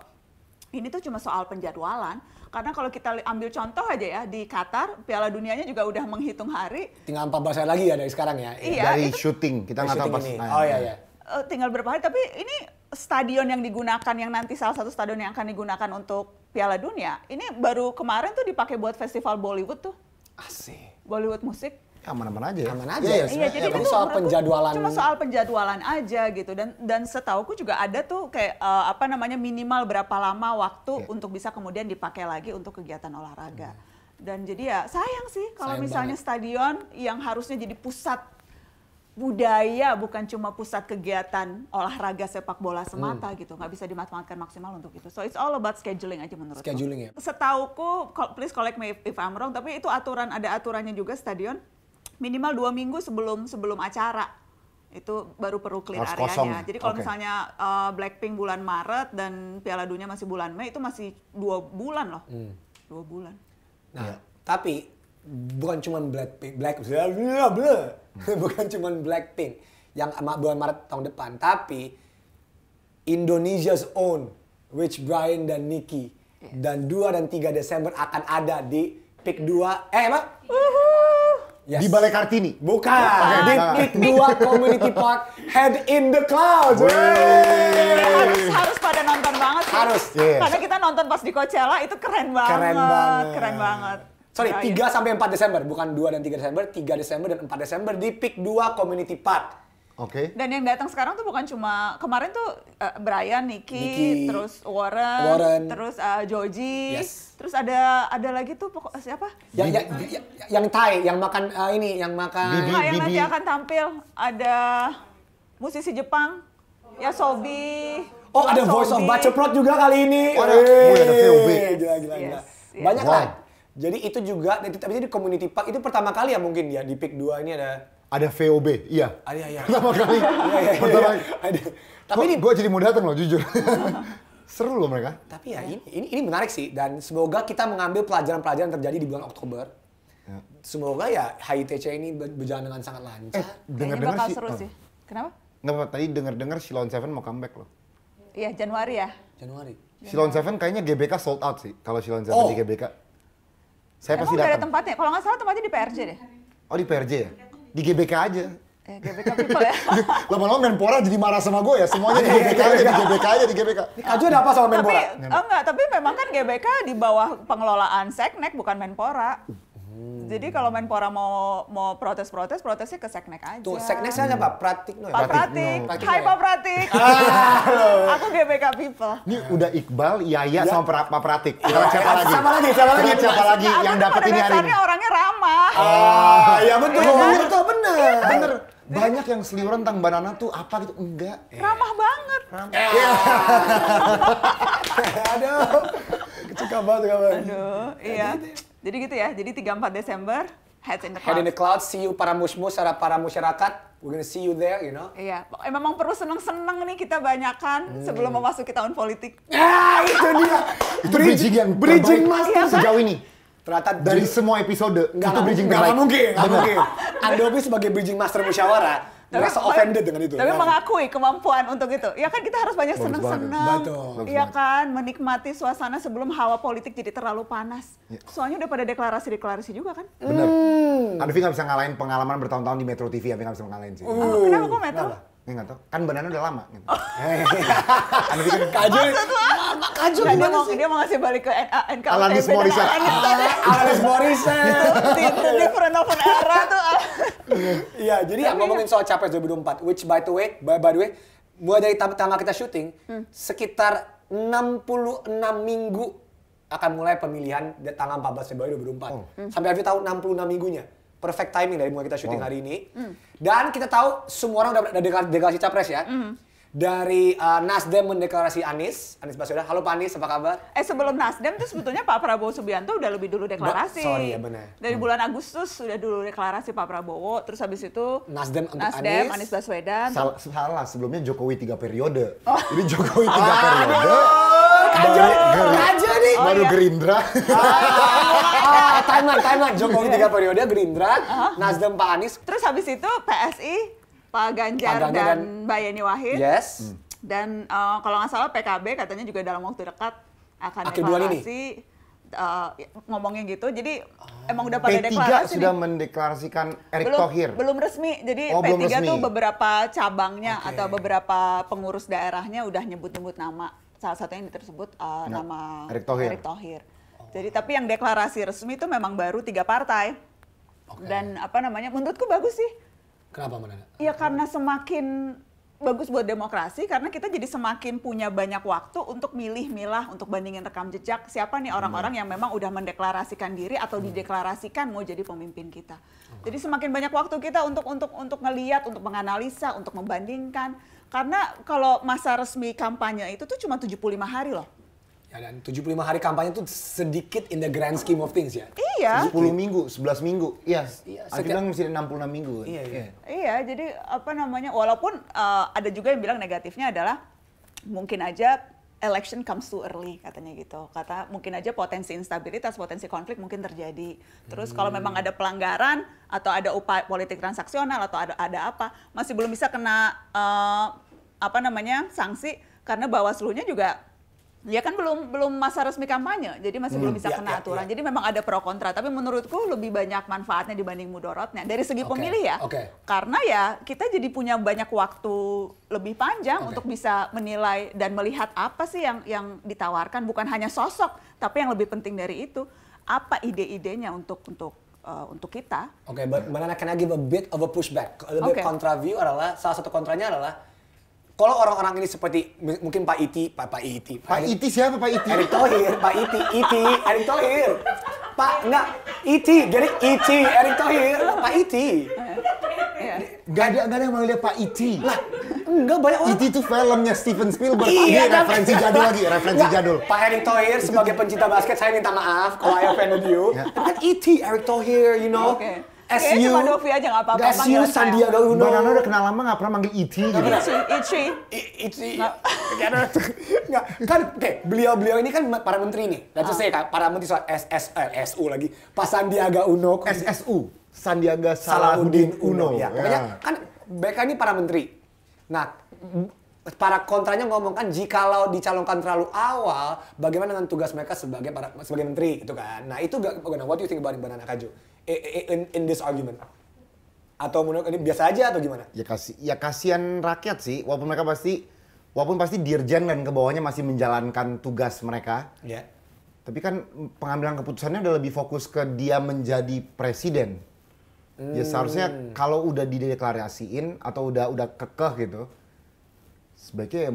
ini tuh cuma soal penjadwalan karena kalau kita ambil contoh aja ya di Qatar Piala Dunianya juga udah menghitung hari tinggal 14 hari lagi ya dari sekarang ya iya, dari itu, syuting kita nggak tahu pas ini. Nah, oh iya iya, iya. Eh, tinggal berapa hari tapi ini stadion yang digunakan yang nanti salah satu stadion yang akan digunakan untuk Piala Dunia ini baru kemarin tuh dipakai buat festival Bollywood tuh asih Bollywood musik ya aman-aman aja ya. aman iya, aja ya, ya, iya, iya jadi ya, itu soal penjadwalan cuma soal penjadwalan aja gitu dan dan setauku juga ada tuh kayak uh, apa namanya minimal berapa lama waktu ya. untuk bisa kemudian dipakai lagi untuk kegiatan olahraga hmm. dan jadi ya sayang sih kalau misalnya banget. stadion yang harusnya jadi pusat budaya bukan cuma pusat kegiatan olahraga sepak bola semata hmm. gitu nggak bisa dimanfaatkan maksimal untuk itu so it's all about scheduling aja menurut scheduling ya ya setauku please collect me if, I'm wrong tapi itu aturan ada aturannya juga stadion minimal dua minggu sebelum sebelum acara itu baru perlu clear Harus areanya. Kosong. Jadi kalau okay. misalnya uh, Blackpink bulan Maret dan Piala Dunia masih bulan Mei itu masih dua bulan loh, hmm. dua bulan. Nah, ya. tapi bukan cuma Blackpink, Black, Black, Black, Black bukan cuma Blackpink yang bulan Maret tahun depan, tapi Indonesia's own, which Brian dan Nicky yeah. dan 2 dan 3 Desember akan ada di Pick 2, eh emang? Yes. Di Balai Kartini? Bukan, ah. di Pick 2 Community Park, Head in the Clouds. Wey. Wey. Harus, harus pada nonton banget sih. Harus. Yes. Karena kita nonton pas di Coachella itu keren banget. Keren banget. Keren banget. Sorry, Raya. Nah, 3 sampai 4 Desember, bukan 2 dan 3 Desember, 3 Desember dan 4 Desember di Pick 2 Community Park. Oke. Okay. Dan yang datang sekarang tuh bukan cuma kemarin tuh uh, Brian, Nicky, terus Warren, Warren. terus uh, Joji, yes. terus ada ada lagi tuh pokok siapa? Yang ya, ya, yang Thai, yang makan uh, ini, yang makan. Bibi, nah, yang nanti akan tampil ada musisi Jepang, ya Sobi. Oh, ada Sobi. Voice of Baceprot juga kali ini. Oh, ada, oh, iya, ada VOB. Gila, gila, yes, gila. Yes. Banyak kan? wow. lah. Jadi itu juga, tapi jadi community park itu pertama kali ya mungkin ya di pick 2 ini ada ada VOB, iya. Ada ya. Pertama kali. Iya, iya, iya. Pertama kali. Ada. Tapi ini gue jadi mau datang loh jujur. Seru loh mereka. Tapi ya ini, ini menarik sih dan semoga kita mengambil pelajaran-pelajaran terjadi di bulan Oktober. Ya. Semoga ya HITC ini berjalan dengan sangat lancar. Eh, dengar-dengar sih. Seru oh. sih. Kenapa? Nggak apa, tadi dengar-dengar Silon Seven mau comeback loh. Iya, Januari ya. Januari. Januari. Silon Seven kayaknya GBK sold out sih kalau Silon Seven oh. di GBK saya Emang pasti datang. ada tempatnya? Kalau nggak salah tempatnya di PRJ deh. Oh di PRJ ya? Di GBK aja. Eh, GBK people ya. Lama-lama Menpora jadi marah sama gue ya, semuanya di GBK aja, di GBK aja, di GBK. Kaju ada apa sama Menpora? Tapi, eh, enggak, tapi memang kan GBK di bawah pengelolaan Seknek, bukan Menpora. Hmm. Jadi kalau Menpora mau mau protes-protes, protesnya ke Seknek aja. Tuh, Seknek saya hmm. Pak Pratikno ya? Pak Pratik. Pratik. Hai ya? Pak Pratik. ah, Aku GBK People. Ini udah Iqbal, Yaya, ya. sama pra Pak Pratik. Kita ya. siapa lagi? Sama lagi, sama lagi. Siapa lagi nah, yang dapat ini hari ini? orangnya ramah. Ah, ah ya betul. Oh, bener tuh, bener. Iya kan? Bener. Banyak yang seliuran tentang banana tuh apa gitu. Enggak. Ramah banget. Ramah. Ya. Aduh. Suka banget, suka banget. Aduh, iya. Aduh. Jadi gitu ya. Jadi empat Desember Heads in the Cloud. Head in the Cloud. See you para musmus, para masyarakat. We're gonna see you there, you know. Iya. Eh, Emang perlu seneng-seneng nih kita banyakan hmm. sebelum memasuki tahun politik. Ya, itu dia. itu bridging yang bridging master iya, kan? sejauh ini. Ternyata dari semua episode itu bridging terbaik. Gak mungkin, gak mungkin. Adobe sebagai bridging master musyawarah tapi merasa offended dengan itu. Tapi ya. mengakui kemampuan untuk itu. Ya kan kita harus banyak senang-senang. Ya iya kan, menikmati suasana sebelum hawa politik jadi terlalu panas. Ya. Soalnya udah pada deklarasi-deklarasi juga kan. Benar. Hmm. Anfi nggak bisa ngalahin pengalaman bertahun-tahun di Metro TV, Anfi ya. nggak bisa ngalahin sih. Uh. kenapa kok Metro? Nah, ini nggak tau, Kan banana udah lama. Gitu. Oh. Anu bikin kajul? Lama kajul dia mau, sih? Dia mau ngasih balik ke NKOTB. Ah, Alanis Morissette. Alanis Morissette. Itu different of an era tuh. Ah. Iya, jadi ya ngomongin ya. soal capres 2024, which by the way, by, by the way, mulai dari tanggal kita syuting, hmm. sekitar 66 minggu akan mulai pemilihan tanggal 14 Februari 2024. Oh. Hmm. Sampai akhir tahun 66 minggunya perfect timing dari mulai kita syuting wow. hari ini. Mm. Dan kita tahu semua orang udah deklarasi capres ya. Mm dari uh, Nasdem mendeklarasi Anies, Anies Baswedan. Halo Pak Anies, apa kabar? Eh sebelum Nasdem tuh sebetulnya Pak Prabowo Subianto udah lebih dulu deklarasi. sorry ya benar. Dari hmm. bulan Agustus sudah dulu deklarasi Pak Prabowo, terus habis itu Nasdem untuk Nasdem, Anies, Anies Baswedan. Salah, salah, sebelumnya Jokowi tiga periode. Oh. Ini Jokowi tiga oh, iya. ah, periode. Kajar, kajar nih. Oh, ah, baru iya. Gerindra. Ah, timeline, timeline. Jokowi tiga periode, Gerindra, uh -huh. Nasdem Pak Anies. Terus habis itu PSI Pak Ganjar, Pak Ganjar dan, dan Mbak Yeni Wahid. Yes. Hmm. Dan uh, kalau nggak salah PKB katanya juga dalam waktu dekat akan Akhir deklarasi. Uh, eh, ngomongnya gitu, jadi oh, emang udah pada P3 deklarasi. sudah nih. mendeklarasikan Erick belum, Thohir. Belum resmi, jadi oh, P3 resmi. tuh beberapa cabangnya okay. atau beberapa pengurus daerahnya udah nyebut-nyebut nama. Salah satunya yang tersebut uh, nah, nama Erick Thohir. Erick Thohir. Oh. Jadi tapi yang deklarasi resmi itu memang baru tiga partai. Okay. Dan apa namanya, menurutku bagus sih Kenapa menanya? Ya karena semakin bagus buat demokrasi karena kita jadi semakin punya banyak waktu untuk milih-milah untuk bandingin rekam jejak siapa nih orang-orang yang memang udah mendeklarasikan diri atau hmm. dideklarasikan mau jadi pemimpin kita. Oh, jadi semakin banyak waktu kita untuk untuk untuk ngeliat, untuk menganalisa, untuk membandingkan. Karena kalau masa resmi kampanye itu tuh cuma 75 hari loh. Ya dan 75 hari kampanye itu sedikit in the grand scheme of things ya. Iya. 10 minggu, 11 minggu. Iya. Iya, kan Ada bilang mesti 66 minggu. Iya, iya, iya. Iya, jadi apa namanya? Walaupun uh, ada juga yang bilang negatifnya adalah mungkin aja election comes too early katanya gitu. Kata mungkin aja potensi instabilitas, potensi konflik mungkin terjadi. Terus hmm. kalau memang ada pelanggaran atau ada upaya politik transaksional atau ada ada apa, masih belum bisa kena uh, apa namanya? sanksi karena Bawaslu-nya juga Ya kan belum belum masa resmi kampanye, jadi masih hmm, belum bisa ya, kena ya, aturan. Ya. Jadi memang ada pro kontra, tapi menurutku lebih banyak manfaatnya dibanding mudorotnya dari segi okay, pemilih ya. Okay. Karena ya kita jadi punya banyak waktu lebih panjang okay. untuk bisa menilai dan melihat apa sih yang yang ditawarkan, bukan hanya sosok, tapi yang lebih penting dari itu apa ide-idenya untuk untuk uh, untuk kita. Oke, okay, but, but can give a bit of a pushback? A little okay. view adalah salah satu kontranya adalah kalau orang-orang ini seperti mungkin Pak Iti, Pak Pak Iti, Pak, Pak Iti siapa Pak Iti? Erick Thohir, Pak Iti, Iti, Erick Thohir. Pak enggak Iti, jadi Iti, Erick Thohir, Pak Iti. Gak ada, gak ada yang manggilnya Pak Iti. Lah, enggak banyak orang. Iti itu filmnya Steven Spielberg. Iya, Ini kan? referensi jadul lagi, referensi enggak. jadul. Pak Erick Thohir sebagai pencinta basket, saya minta maaf kalau I of you. Ya. Tapi kan Iti, Erick Thohir, you know. Okay. S U aja nggak apa-apa. SU Sandiaga Uno. Bang udah kenal lama nggak pernah manggil Itri e gitu. Itri, Itri. Itri. kan oke, beliau-beliau ini kan para menteri nih. That's ah. saya kan, para menteri soal SS, SU eh, lagi. Pak Sandiaga Uno. SSU. Sandiaga Salahuddin Uno. Ya, ya, pokoknya kan mereka ini para menteri. Nah, para kontranya ngomong kan jikalau dicalonkan terlalu awal, bagaimana dengan tugas mereka sebagai para sebagai menteri gitu kan? Nah itu gak, nah, what do you think about it, Banana Kaju? in, in this argument? Atau menurut ini biasa aja atau gimana? Ya kasih ya kasihan rakyat sih, walaupun mereka pasti walaupun pasti dirjen dan ke bawahnya masih menjalankan tugas mereka. Iya. Yeah. Tapi kan pengambilan keputusannya udah lebih fokus ke dia menjadi presiden. Hmm. Ya seharusnya hmm. kalau udah dideklarasiin atau udah udah kekeh gitu, sebaiknya ya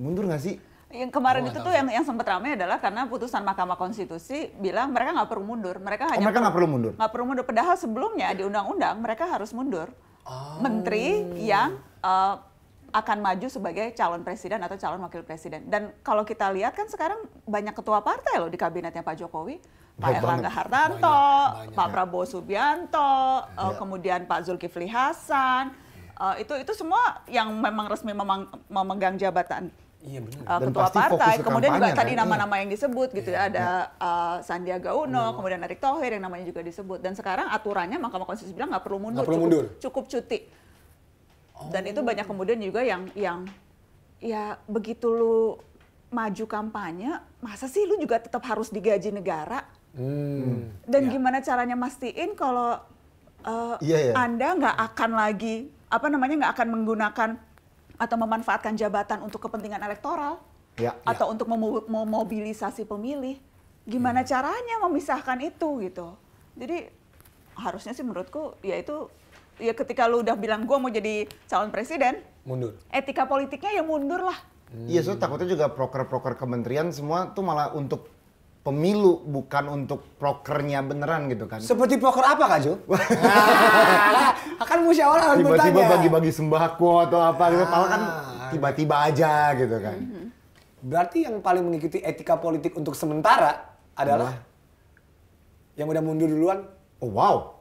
mundur nggak sih? yang kemarin oh, itu tuh yang yang sempat ramai adalah karena putusan Mahkamah Konstitusi bilang mereka nggak perlu mundur, mereka oh, hanya mereka nggak perlu mundur, nggak perlu mundur. Padahal sebelumnya di undang-undang mereka harus mundur. Oh. Menteri yang uh, akan maju sebagai calon presiden atau calon wakil presiden. Dan kalau kita lihat kan sekarang banyak ketua partai loh di kabinetnya Pak Jokowi. Pak Erlangga Hartanto, banyak, banyak. Pak ya. Prabowo Subianto, eh, ya. uh, kemudian Pak Zulkifli Hasan. Uh, itu itu semua yang memang resmi memang memegang jabatan Iya benar. Uh, ketua partai, kemudian juga tadi kan? nama-nama iya. yang disebut gitu ya. iya, ya ada iya. uh, Sandiaga Uno, iya. kemudian Erick Thohir yang namanya juga disebut. Dan sekarang aturannya Mahkamah Konstitusi bilang nggak perlu mundur, gak perlu cukup, mundur. cukup cuti. Oh. Dan itu banyak kemudian juga yang yang ya begitu lu maju kampanye, masa sih lu juga tetap harus digaji negara? Hmm. Dan ya. gimana caranya mastiin kalau uh, iya, iya. Anda nggak akan lagi apa namanya nggak akan menggunakan atau memanfaatkan jabatan untuk kepentingan elektoral ya, ya. atau ya. untuk memobilisasi pemilih. Gimana hmm. caranya memisahkan itu gitu? Jadi harusnya sih menurutku ya itu ya ketika lu udah bilang gue mau jadi calon presiden mundur etika politiknya ya mundur lah hmm. iya hmm. so takutnya juga proker-proker kementerian semua tuh malah untuk pemilu bukan untuk prokernya beneran gitu kan. Seperti proker apa Kak Jo? akan musyawarah Tiba-tiba bagi-bagi sembako atau apa gitu, kan ah, kan tiba-tiba aja gitu kan. Berarti yang paling mengikuti etika politik untuk sementara adalah nah. yang udah mundur duluan. Oh wow.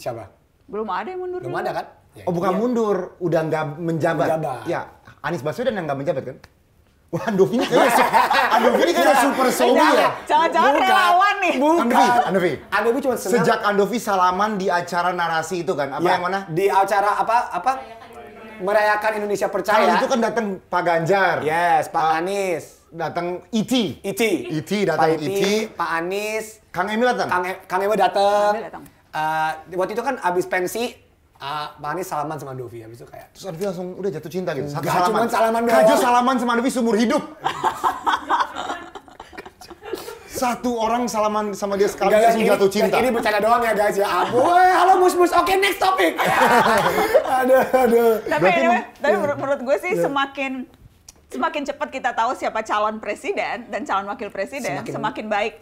Siapa? Belum ada yang mundur. Belum ada kan? oh bukan iya. mundur, udah nggak menjabat. menjabat. Ya, Anies Baswedan yang nggak menjabat kan? Waduh, Andovi ini kayaknya, Andovi ini kayaknya iya. super sobi ya. Jangan-jangan relawan nih. Bukan. Andovi, Andovi. Andovi cuma senang. Sejak Andovi salaman di acara narasi itu kan, apa ya, yang mana? Di acara apa, apa? Merayakan Indonesia Percaya. Kalau itu kan datang Pak Ganjar. Yes, Pak uh, Anies. Datang Iti. E Iti. E Iti e datang Pak Iti. Pak Anies. Kang Emil datang. Kang, e Kang Emil datang. Uh, eh, waktu itu kan abis pensi, Uh, Pak Anies salaman sama Dovi habis itu kayak terus Dovi langsung udah jatuh cinta gitu. Satu salaman. cuma salaman doang. Kajo salaman sama Dovi seumur hidup. Satu orang salaman sama dia sekali langsung ini, jatuh cinta. Ini bercanda doang ya guys ya. Abu, halo mus mus Oke okay, next topic. ada ada Tapi anyway, tapi menurut, iya. menurut gue sih iya. semakin semakin cepat kita tahu siapa calon presiden dan calon wakil presiden semakin, semakin baik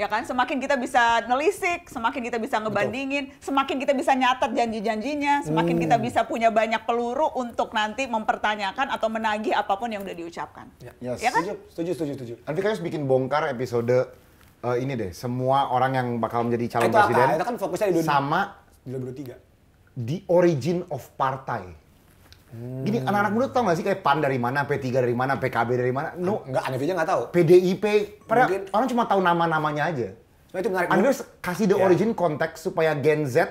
ya kan semakin kita bisa nelisik semakin kita bisa ngebandingin Betul. semakin kita bisa nyatat janji-janjinya semakin hmm. kita bisa punya banyak peluru untuk nanti mempertanyakan atau menagih apapun yang udah diucapkan ya, yes. ya kan setuju setuju setuju nanti kalian harus bikin bongkar episode uh, ini deh semua orang yang bakal menjadi calon itu presiden apa? kan fokusnya di 2023. sama di the origin of partai Hmm. Gini, anak-anak muda tau gak sih kayak PAN dari mana, P3 dari mana, PKB dari mana? No, enggak, Anif aja gak tahu. PDIP, padahal Mungkin. orang cuma tahu nama-namanya aja. Nah, itu menarik. Anif kasih the yeah. origin konteks supaya Gen Z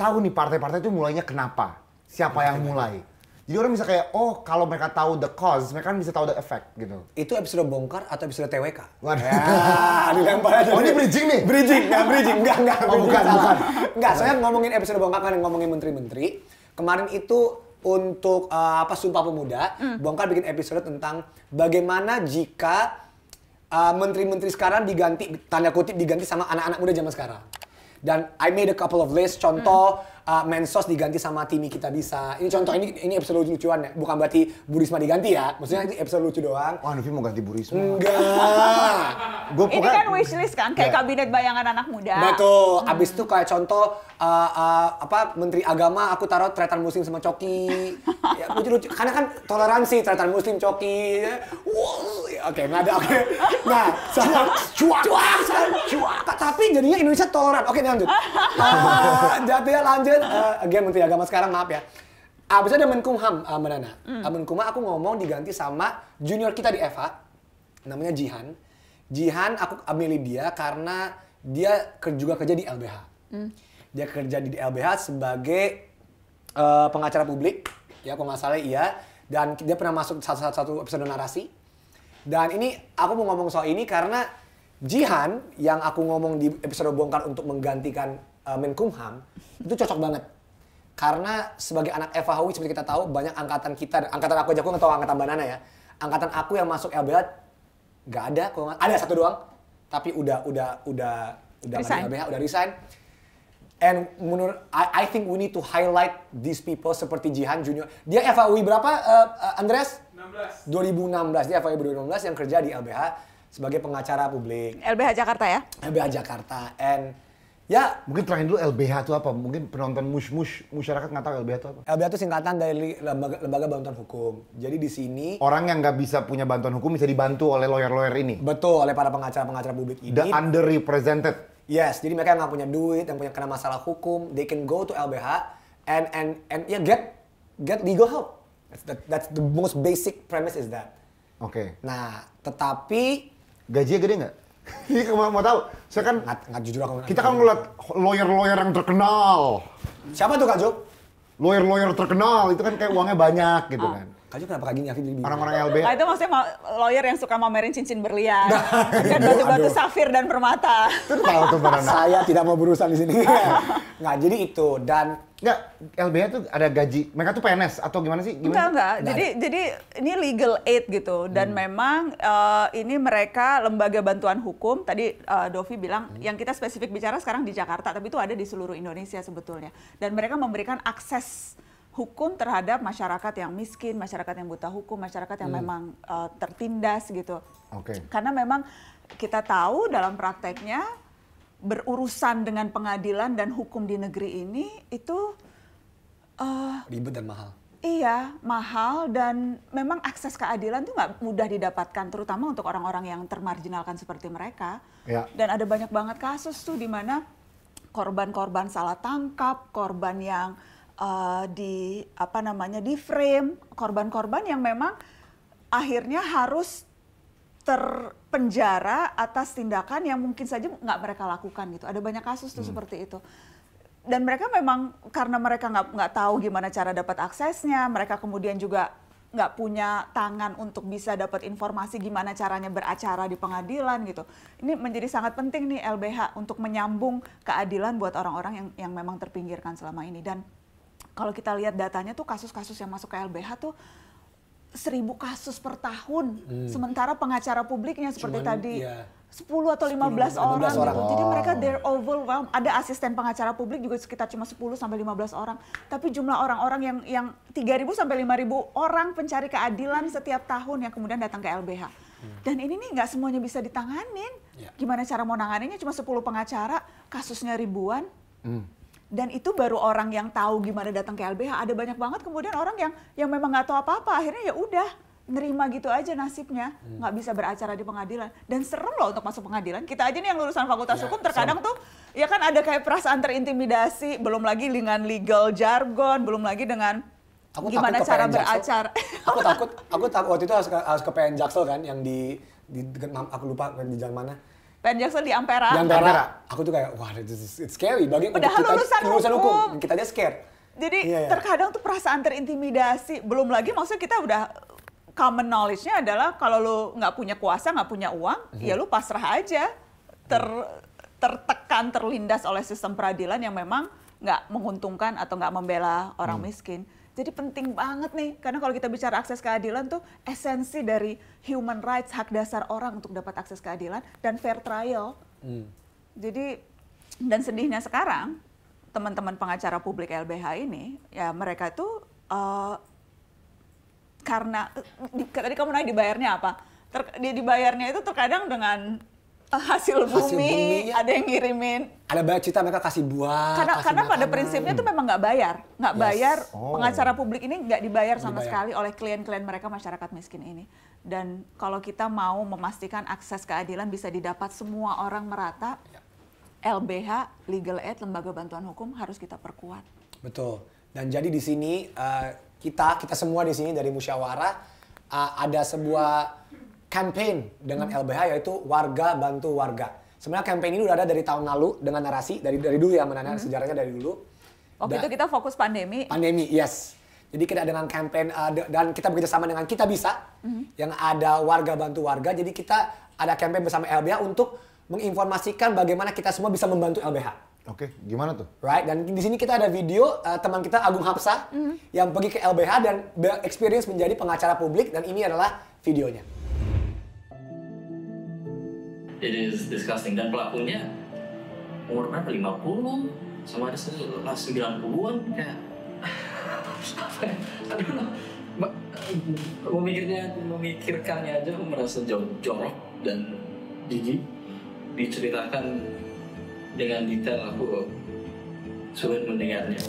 tahu nih partai-partai itu mulainya kenapa, siapa yang mulai. Jadi orang bisa kayak, oh kalau mereka tahu the cause, mereka kan bisa tahu the effect gitu. Itu episode bongkar atau episode TWK? Waduh. Ya, dilempar aja. Oh ini bridging nih? Bridging, nggak bridging, nggak, nggak. Oh bukan, bukan. Nggak, saya ngomongin episode bongkar kan ngomongin menteri-menteri. Kemarin itu untuk uh, apa Sumpah Pemuda, mm. Bongkar bikin episode tentang bagaimana jika eh, menteri-menteri uh, sekarang diganti tanda kutip diganti sama anak-anak muda zaman sekarang. Dan I made a couple of list contoh mm uh, Mensos diganti sama Timi kita bisa. Ini contoh ini ini episode lucu lucuan ya. Bukan berarti Burisma diganti ya. Maksudnya ini episode lucu doang. Wah, Novi mau ganti Burisma. Enggak. gua pokoknya, ini kan wishlist kan kayak yeah. kabinet bayangan anak muda. Betul. Hmm. Abis itu kayak contoh uh, uh, apa Menteri Agama aku taruh tretan muslim sama Coki. ya, lucu lucu. Karena kan toleransi tretan muslim Coki. Wow. Ya, oke, nggak ada. Oke. Nah, salah cuak, cuak, cuak. Tapi jadinya Indonesia toleran. Oke, lanjut. Uh, jadinya lanjut kan uh, again menteri agama sekarang maaf ya. Abis ah, ada Menkumham, uh, ah, Mbak Mm. Ah, Menkumham aku ngomong diganti sama junior kita di Eva, namanya Jihan. Jihan aku ambil dia karena dia juga kerja di LBH. Mm. Dia kerja di LBH sebagai uh, pengacara publik, ya kalau nggak iya. Dan dia pernah masuk satu, satu episode narasi. Dan ini aku mau ngomong soal ini karena Jihan yang aku ngomong di episode bongkar untuk menggantikan Eh, Menkumham itu cocok banget. Karena sebagai anak FHUI seperti kita tahu banyak angkatan kita, angkatan aku aja aku nggak tahu angkatan Banana ya. Angkatan aku yang masuk LBH nggak ada, kok ada satu doang. Tapi udah udah udah udah resign. LBH, udah resign. And menurut I, I think we need to highlight these people seperti Jihan Junior. Dia FAUI berapa uh, uh, ribu 16. 2016 dia FAUI 2016 yang kerja di LBH sebagai pengacara publik. LBH Jakarta ya? LBH Jakarta and Ya. Mungkin terakhir dulu LBH itu apa? Mungkin penonton mush-mush masyarakat nggak tahu LBH itu apa? LBH itu singkatan dari lembaga, lembaga bantuan hukum. Jadi di sini orang yang nggak bisa punya bantuan hukum bisa dibantu oleh lawyer-lawyer ini. Betul, oleh para pengacara-pengacara publik ini. The underrepresented. Yes, jadi mereka nggak punya duit, yang punya kena masalah hukum, they can go to LBH and and and ya yeah, get get legal help. That's the, that's the most basic premise is that. Oke. Okay. Nah, tetapi gajinya gede nggak? Ini iya, kamu mau tahu? Saya kan nggak, nggak jujur aku. Kita kan ngeliat lawyer-lawyer yang terkenal. Siapa tuh Kak Jo? Lawyer-lawyer terkenal itu kan kayak uangnya banyak gitu ah. kan. Kak Jo kenapa kayak gini? Orang-orang LB Nah, itu maksudnya lawyer yang suka mamerin cincin berlian dan nah, iya, iya, batu-batu safir dan permata. Itu tahu tuh Saya tidak mau berurusan di sini. nah, jadi itu dan Enggak, LBH tuh ada gaji. Mereka tuh PNS atau gimana sih? Gimana enggak, enggak. Nah. Jadi ada. jadi ini legal aid gitu dan hmm. memang uh, ini mereka lembaga bantuan hukum. Tadi uh, Dovi bilang hmm. yang kita spesifik bicara sekarang di Jakarta, tapi itu ada di seluruh Indonesia sebetulnya. Dan mereka memberikan akses hukum terhadap masyarakat yang miskin, masyarakat yang buta hukum, masyarakat yang hmm. memang uh, tertindas gitu. Oke. Okay. Karena memang kita tahu dalam prakteknya berurusan dengan pengadilan dan hukum di negeri ini itu uh, ribet dan mahal. Iya, mahal dan memang akses keadilan itu nggak mudah didapatkan, terutama untuk orang-orang yang termarginalkan seperti mereka. Ya. Dan ada banyak banget kasus tuh di mana korban-korban salah tangkap, korban yang uh, di apa namanya di frame, korban-korban yang memang akhirnya harus terpenjara atas tindakan yang mungkin saja nggak mereka lakukan gitu. Ada banyak kasus tuh hmm. seperti itu. Dan mereka memang karena mereka nggak nggak tahu gimana cara dapat aksesnya, mereka kemudian juga nggak punya tangan untuk bisa dapat informasi gimana caranya beracara di pengadilan gitu. Ini menjadi sangat penting nih LBH untuk menyambung keadilan buat orang-orang yang yang memang terpinggirkan selama ini. Dan kalau kita lihat datanya tuh kasus-kasus yang masuk ke LBH tuh seribu kasus per tahun, hmm. sementara pengacara publiknya seperti Cuman, tadi ya. 10 atau 15, 15 orang, orang. Gitu. Jadi mereka they're overwhelmed. Ada asisten pengacara publik juga sekitar cuma 10 sampai 15 orang. Tapi jumlah orang-orang yang yang 3000 sampai 5000 orang pencari keadilan hmm. setiap tahun yang kemudian datang ke LBH. Hmm. Dan ini nih nggak semuanya bisa ditanganin. Ya. Gimana cara mau nanganinnya cuma 10 pengacara, kasusnya ribuan. Hmm dan itu baru orang yang tahu gimana datang ke LBH ada banyak banget kemudian orang yang yang memang nggak tahu apa-apa akhirnya ya udah nerima gitu aja nasibnya hmm. nggak bisa beracara di pengadilan dan serem loh untuk masuk pengadilan kita aja nih yang lulusan fakultas ya, hukum terkadang so. tuh ya kan ada kayak perasaan terintimidasi belum lagi dengan legal jargon belum lagi dengan aku gimana cara beracara aku takut aku takut waktu itu harus ke, harus ke PN Jaksel kan yang di, di aku lupa di jalan mana Ben Jackson di Ampera. Di Ampera. Ampera. Aku tuh kayak, wah, it's, it's scary. Bagi Padahal kita, lulusan, lulusan hukum. hukum. Kita aja scared. Jadi yeah, yeah. terkadang tuh perasaan terintimidasi. Belum lagi maksudnya kita udah common knowledge-nya adalah kalau lu nggak punya kuasa, nggak punya uang, mm -hmm. ya lu pasrah aja. Ter, tertekan, terlindas oleh sistem peradilan yang memang nggak menguntungkan atau nggak membela orang mm. miskin. Jadi penting banget nih, karena kalau kita bicara akses keadilan tuh esensi dari human rights, hak dasar orang untuk dapat akses keadilan dan fair trial. Hmm. Jadi dan sedihnya sekarang teman-teman pengacara publik LBH ini ya mereka tuh uh, karena tadi kamu nanya dibayarnya apa? Ter, dia dibayarnya itu terkadang dengan hasil bumi, hasil bumi ya. ada yang ngirimin. Ada banyak cerita mereka kasih buah. Karena kasih karena pada prinsipnya itu memang nggak bayar, nggak yes. bayar oh. pengacara publik ini nggak dibayar sama dibayar. sekali oleh klien-klien mereka masyarakat miskin ini. Dan kalau kita mau memastikan akses keadilan bisa didapat semua orang merata, ya. LBH, Legal Aid, lembaga bantuan hukum harus kita perkuat. Betul. Dan jadi di sini uh, kita kita semua di sini dari musyawarah uh, ada sebuah campaign dengan hmm. LBH yaitu warga bantu warga. Sebenarnya campaign ini udah ada dari tahun lalu dengan narasi dari dari dulu ya menanam hmm. sejarahnya dari dulu. Waktu itu kita fokus pandemi. Pandemi, yes. Jadi kita dengan campaign uh, dan kita bekerja sama dengan kita bisa hmm. yang ada warga bantu warga. Jadi kita ada campaign bersama LBH untuk menginformasikan bagaimana kita semua bisa membantu LBH. Oke, gimana tuh? Right, dan di sini kita ada video uh, teman kita Agung Hapsa mm -hmm. yang pergi ke LBH dan experience menjadi pengacara publik dan ini adalah videonya it is disgusting dan pelakunya umur berapa puluh sama ada sembilan 90-an kayak ya? aduh memikirnya memikirkannya aja merasa jauh jorok dan jijik diceritakan dengan detail aku sulit mendengarnya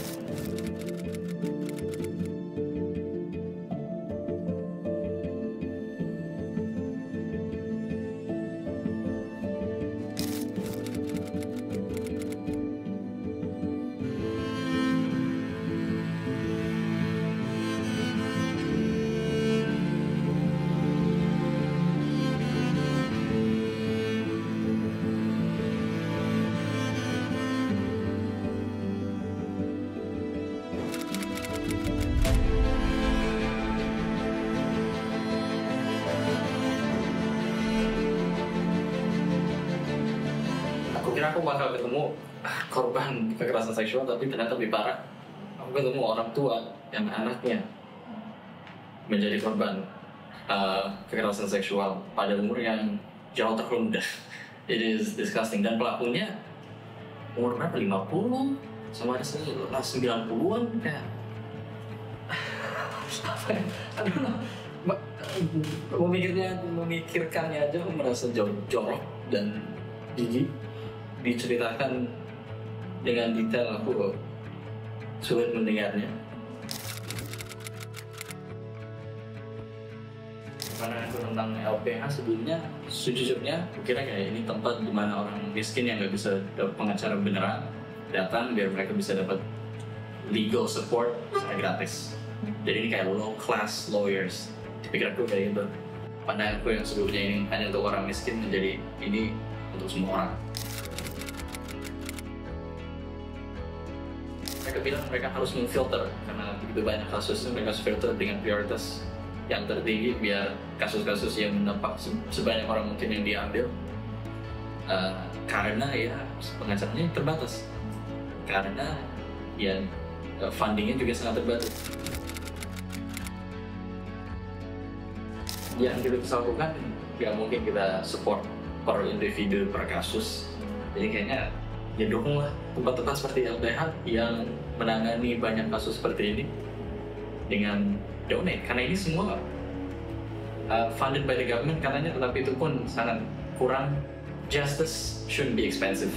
korban kekerasan seksual tapi ternyata lebih parah aku ketemu orang tua yang anaknya menjadi korban uh, kekerasan seksual pada umur yang jauh terlunda it is disgusting dan pelakunya umur berapa 50 sama ada sekitar 90-an ya apa ya aduh lah memikirnya memikirkannya aja merasa jorok dan gigi diceritakan dengan detail aku sulit mendengarnya. Karena aku tentang LPH sebelumnya, sejujurnya aku kira kayak ini tempat di mana orang miskin yang nggak bisa dapat pengacara beneran datang biar mereka bisa dapat legal support secara gratis. Jadi ini kayak low class lawyers. Pikir aku kayak gitu pandanganku yang sebelumnya ini hanya untuk orang miskin menjadi ini untuk semua orang. mereka bilang mereka harus memfilter karena begitu banyak kasus mereka harus filter dengan prioritas yang tertinggi biar kasus-kasus yang mendapat sebanyak orang mungkin yang diambil uh, karena ya pengacaranya terbatas karena ya eh, fundingnya juga sangat terbatas yang kita bisa lakukan nggak mungkin kita support per individu per kasus jadi kayaknya ya dukunglah tempat-tempat seperti LBH yang menangani banyak kasus seperti ini dengan donate karena ini semua uh, funded by the government katanya tetapi itu pun sangat kurang justice shouldn't be expensive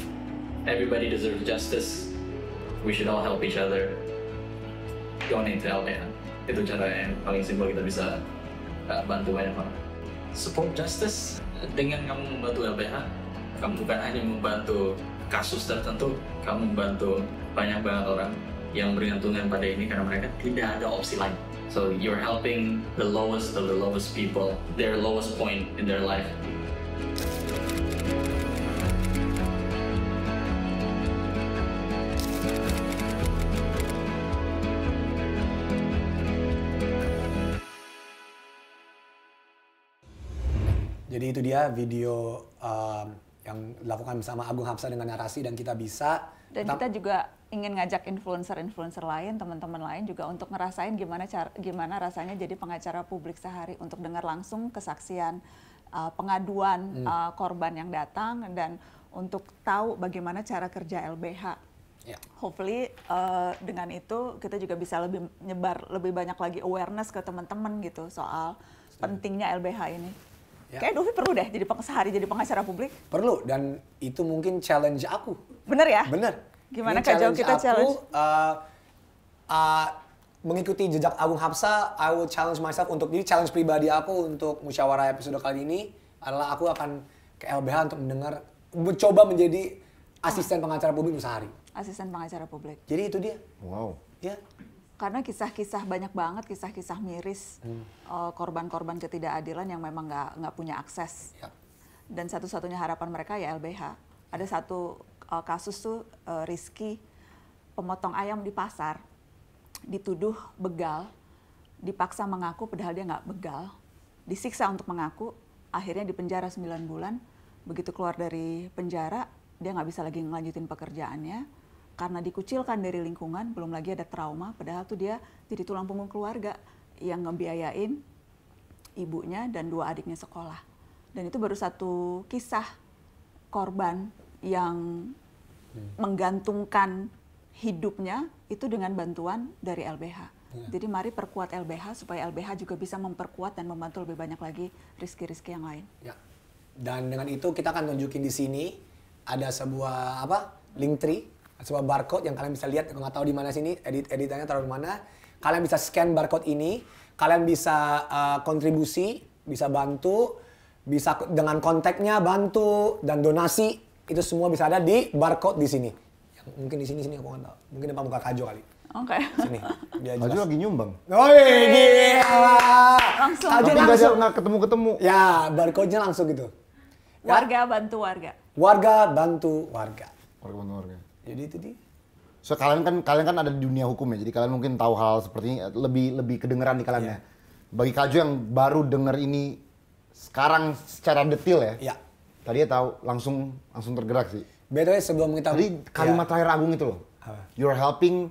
everybody deserves justice we should all help each other donate to LBH itu cara yang paling simpel kita bisa uh, bantu banyak orang support justice dengan kamu membantu LBH kamu bukan hanya membantu kasus tertentu kamu membantu banyak banget orang yang bergantungan pada ini karena mereka tidak ada opsi lain. So you're helping the lowest of the lowest people, their lowest point in their life. Jadi itu dia video um, yang dilakukan bersama Agung Hapsa dengan narasi dan kita bisa. Dan kita juga ingin ngajak influencer-influencer lain, teman-teman lain juga untuk ngerasain gimana cara, gimana rasanya jadi pengacara publik sehari untuk dengar langsung kesaksian uh, pengaduan hmm. uh, korban yang datang dan untuk tahu bagaimana cara kerja LBH. Yeah. Hopefully uh, dengan itu kita juga bisa lebih nyebar lebih banyak lagi awareness ke teman-teman gitu soal pentingnya LBH ini. Ya. Kayak Dovi perlu deh jadi sehari jadi pengacara publik. Perlu dan itu mungkin challenge aku. Bener ya? Bener. Gimana Kak Jauh kita aku, challenge? Uh, uh, mengikuti jejak Agung Hapsa, I will challenge myself untuk diri challenge pribadi aku untuk musyawarah episode kali ini adalah aku akan ke LBH untuk mendengar mencoba menjadi ah. asisten pengacara publik sehari. Asisten pengacara publik. Jadi itu dia. Wow. Ya karena kisah-kisah banyak banget kisah-kisah miris hmm. Eh, korban-korban hmm. uh, ketidakadilan yang memang nggak nggak punya akses ya. dan satu-satunya harapan mereka ya LBH ada ya. satu uh, kasus tuh uh, Rizky pemotong ayam di pasar dituduh begal dipaksa mengaku padahal dia nggak begal disiksa untuk mengaku akhirnya dipenjara 9 bulan begitu keluar dari penjara dia nggak bisa lagi ngelanjutin pekerjaannya karena dikucilkan dari lingkungan, belum lagi ada trauma, padahal tuh dia jadi tulang punggung keluarga yang ngebiayain ibunya dan dua adiknya sekolah. Dan itu baru satu kisah korban yang hmm. menggantungkan hidupnya itu dengan bantuan dari LBH. Ya. Jadi mari perkuat LBH supaya LBH juga bisa memperkuat dan membantu lebih banyak lagi rizki-rizki yang lain. Ya. Dan dengan itu kita akan tunjukin di sini ada sebuah apa? link tree sebuah barcode yang kalian bisa lihat kalau nggak tahu di mana sini edit editannya taruh di mana kalian bisa scan barcode ini kalian bisa uh, kontribusi bisa bantu bisa dengan kontaknya bantu dan donasi itu semua bisa ada di barcode di sini yang mungkin di sini sini aku nggak tahu mungkin depan muka kajo kali Oke. Okay. Sini. Dia Kajo lagi nyumbang. oh iya Langsung. Kajo langsung. nggak ketemu-ketemu. Ya, barcode-nya langsung gitu. Warga bantu warga. Warga bantu warga. Warga bantu warga jadi itu dia so kalian kan kalian kan ada di dunia hukum ya jadi kalian mungkin tahu hal seperti ini lebih lebih kedengeran di kalian yeah. ya bagi kajo yang baru dengar ini sekarang secara detail ya yeah. tadi ya tahu langsung langsung tergerak sih by the sebelum kita tadi kalimat yeah. terakhir Agung itu loh you're helping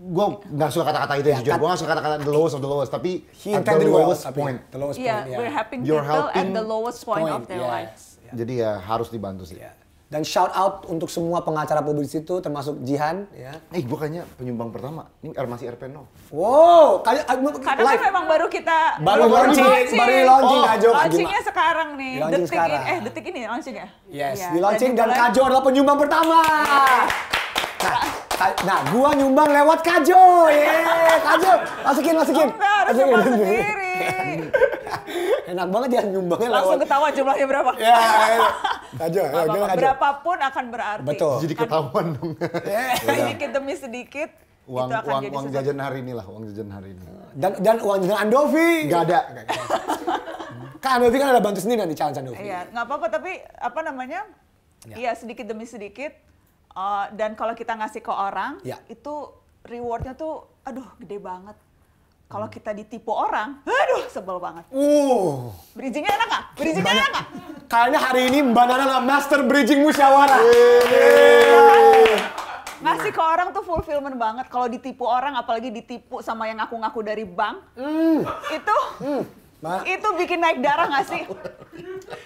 gue nggak suka kata-kata itu ya, jujur. Gue nggak suka kata-kata the lowest of the lowest, tapi He at the lowest point. The lowest point, yeah, yeah. We're helping You're people helping at the lowest point, point of their yeah. lives. Yeah. Jadi ya harus dibantu sih. Yeah. Dan shout out untuk semua pengacara publik itu termasuk Jihan ya. Eh hey, bukannya penyumbang pertama. Ini masih rp RPNO. Wow, kayak ah, karena kan live. kan memang baru kita baru launching, launching. baru launching oh, Kajo. Launchingnya sekarang nih. Di detik sekarang. Ini, eh detik ini launching ya? Yes, ya, di launching dan, dan Kajo adalah penyumbang pertama. Nah, nah, gua nyumbang lewat Kajo. Ye, Kajo, masukin masukin. Oh, Enggak, harus masukin. sendiri. Enak banget dia ya nyumbangnya Langsung lewat. Langsung ketawa jumlahnya berapa. Ya, ya. Aja, ya, apa -apa. Berapapun akan berarti. Betul. Jadi ketahuan dong. Ya. sedikit demi sedikit uang uang uang jajan hari ini lah uang jajan hari ini dan dan uang jajan Andovi Gak ada kan Andovi kan ada bantu sendiri nanti challenge Andovi iya nggak apa-apa tapi apa namanya ya. iya ya, sedikit demi sedikit uh, dan kalau kita ngasih ke orang ya. itu rewardnya tuh aduh gede banget kalau hmm. kita ditipu orang, aduh sebel banget. Uh. Bridgingnya enak gak? Bridgingnya enak gak? Kayaknya hari ini Mbak Nana gak master bridging musyawarah. Ngasih ke iya. orang tuh fulfillment banget. Kalau ditipu orang, apalagi ditipu sama yang ngaku-ngaku dari bank, mm. itu mm. Ma. itu bikin naik darah gak sih?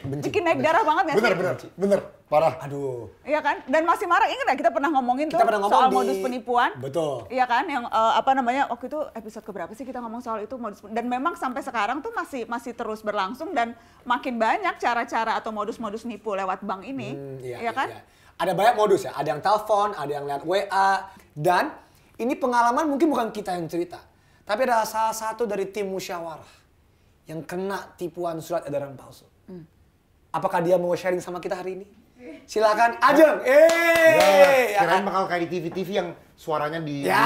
Benci. Bikin naik darah banget gak bener, sih? Bener, bener, Parah. Aduh. Iya kan? Dan masih marah, ingat gak kita pernah ngomongin kita tuh pernah ngomong soal di... modus penipuan? Betul. Iya kan? Yang uh, apa namanya, waktu itu episode keberapa sih kita ngomong soal itu modus Dan memang sampai sekarang tuh masih masih terus berlangsung dan makin banyak cara-cara atau modus-modus nipu lewat bank ini. Hmm, iya, iya kan? Iya. iya. Ada banyak modus ya, ada yang telepon, ada yang lihat WA, dan ini pengalaman mungkin bukan kita yang cerita. Tapi ada salah satu dari tim musyawarah yang kena tipuan surat edaran palsu. Hmm. Apakah dia mau sharing sama kita hari ini? Silakan Ajeng. Ya. Eh, ya, ya kirain ya. bakal kayak di TV-TV yang suaranya di Ya,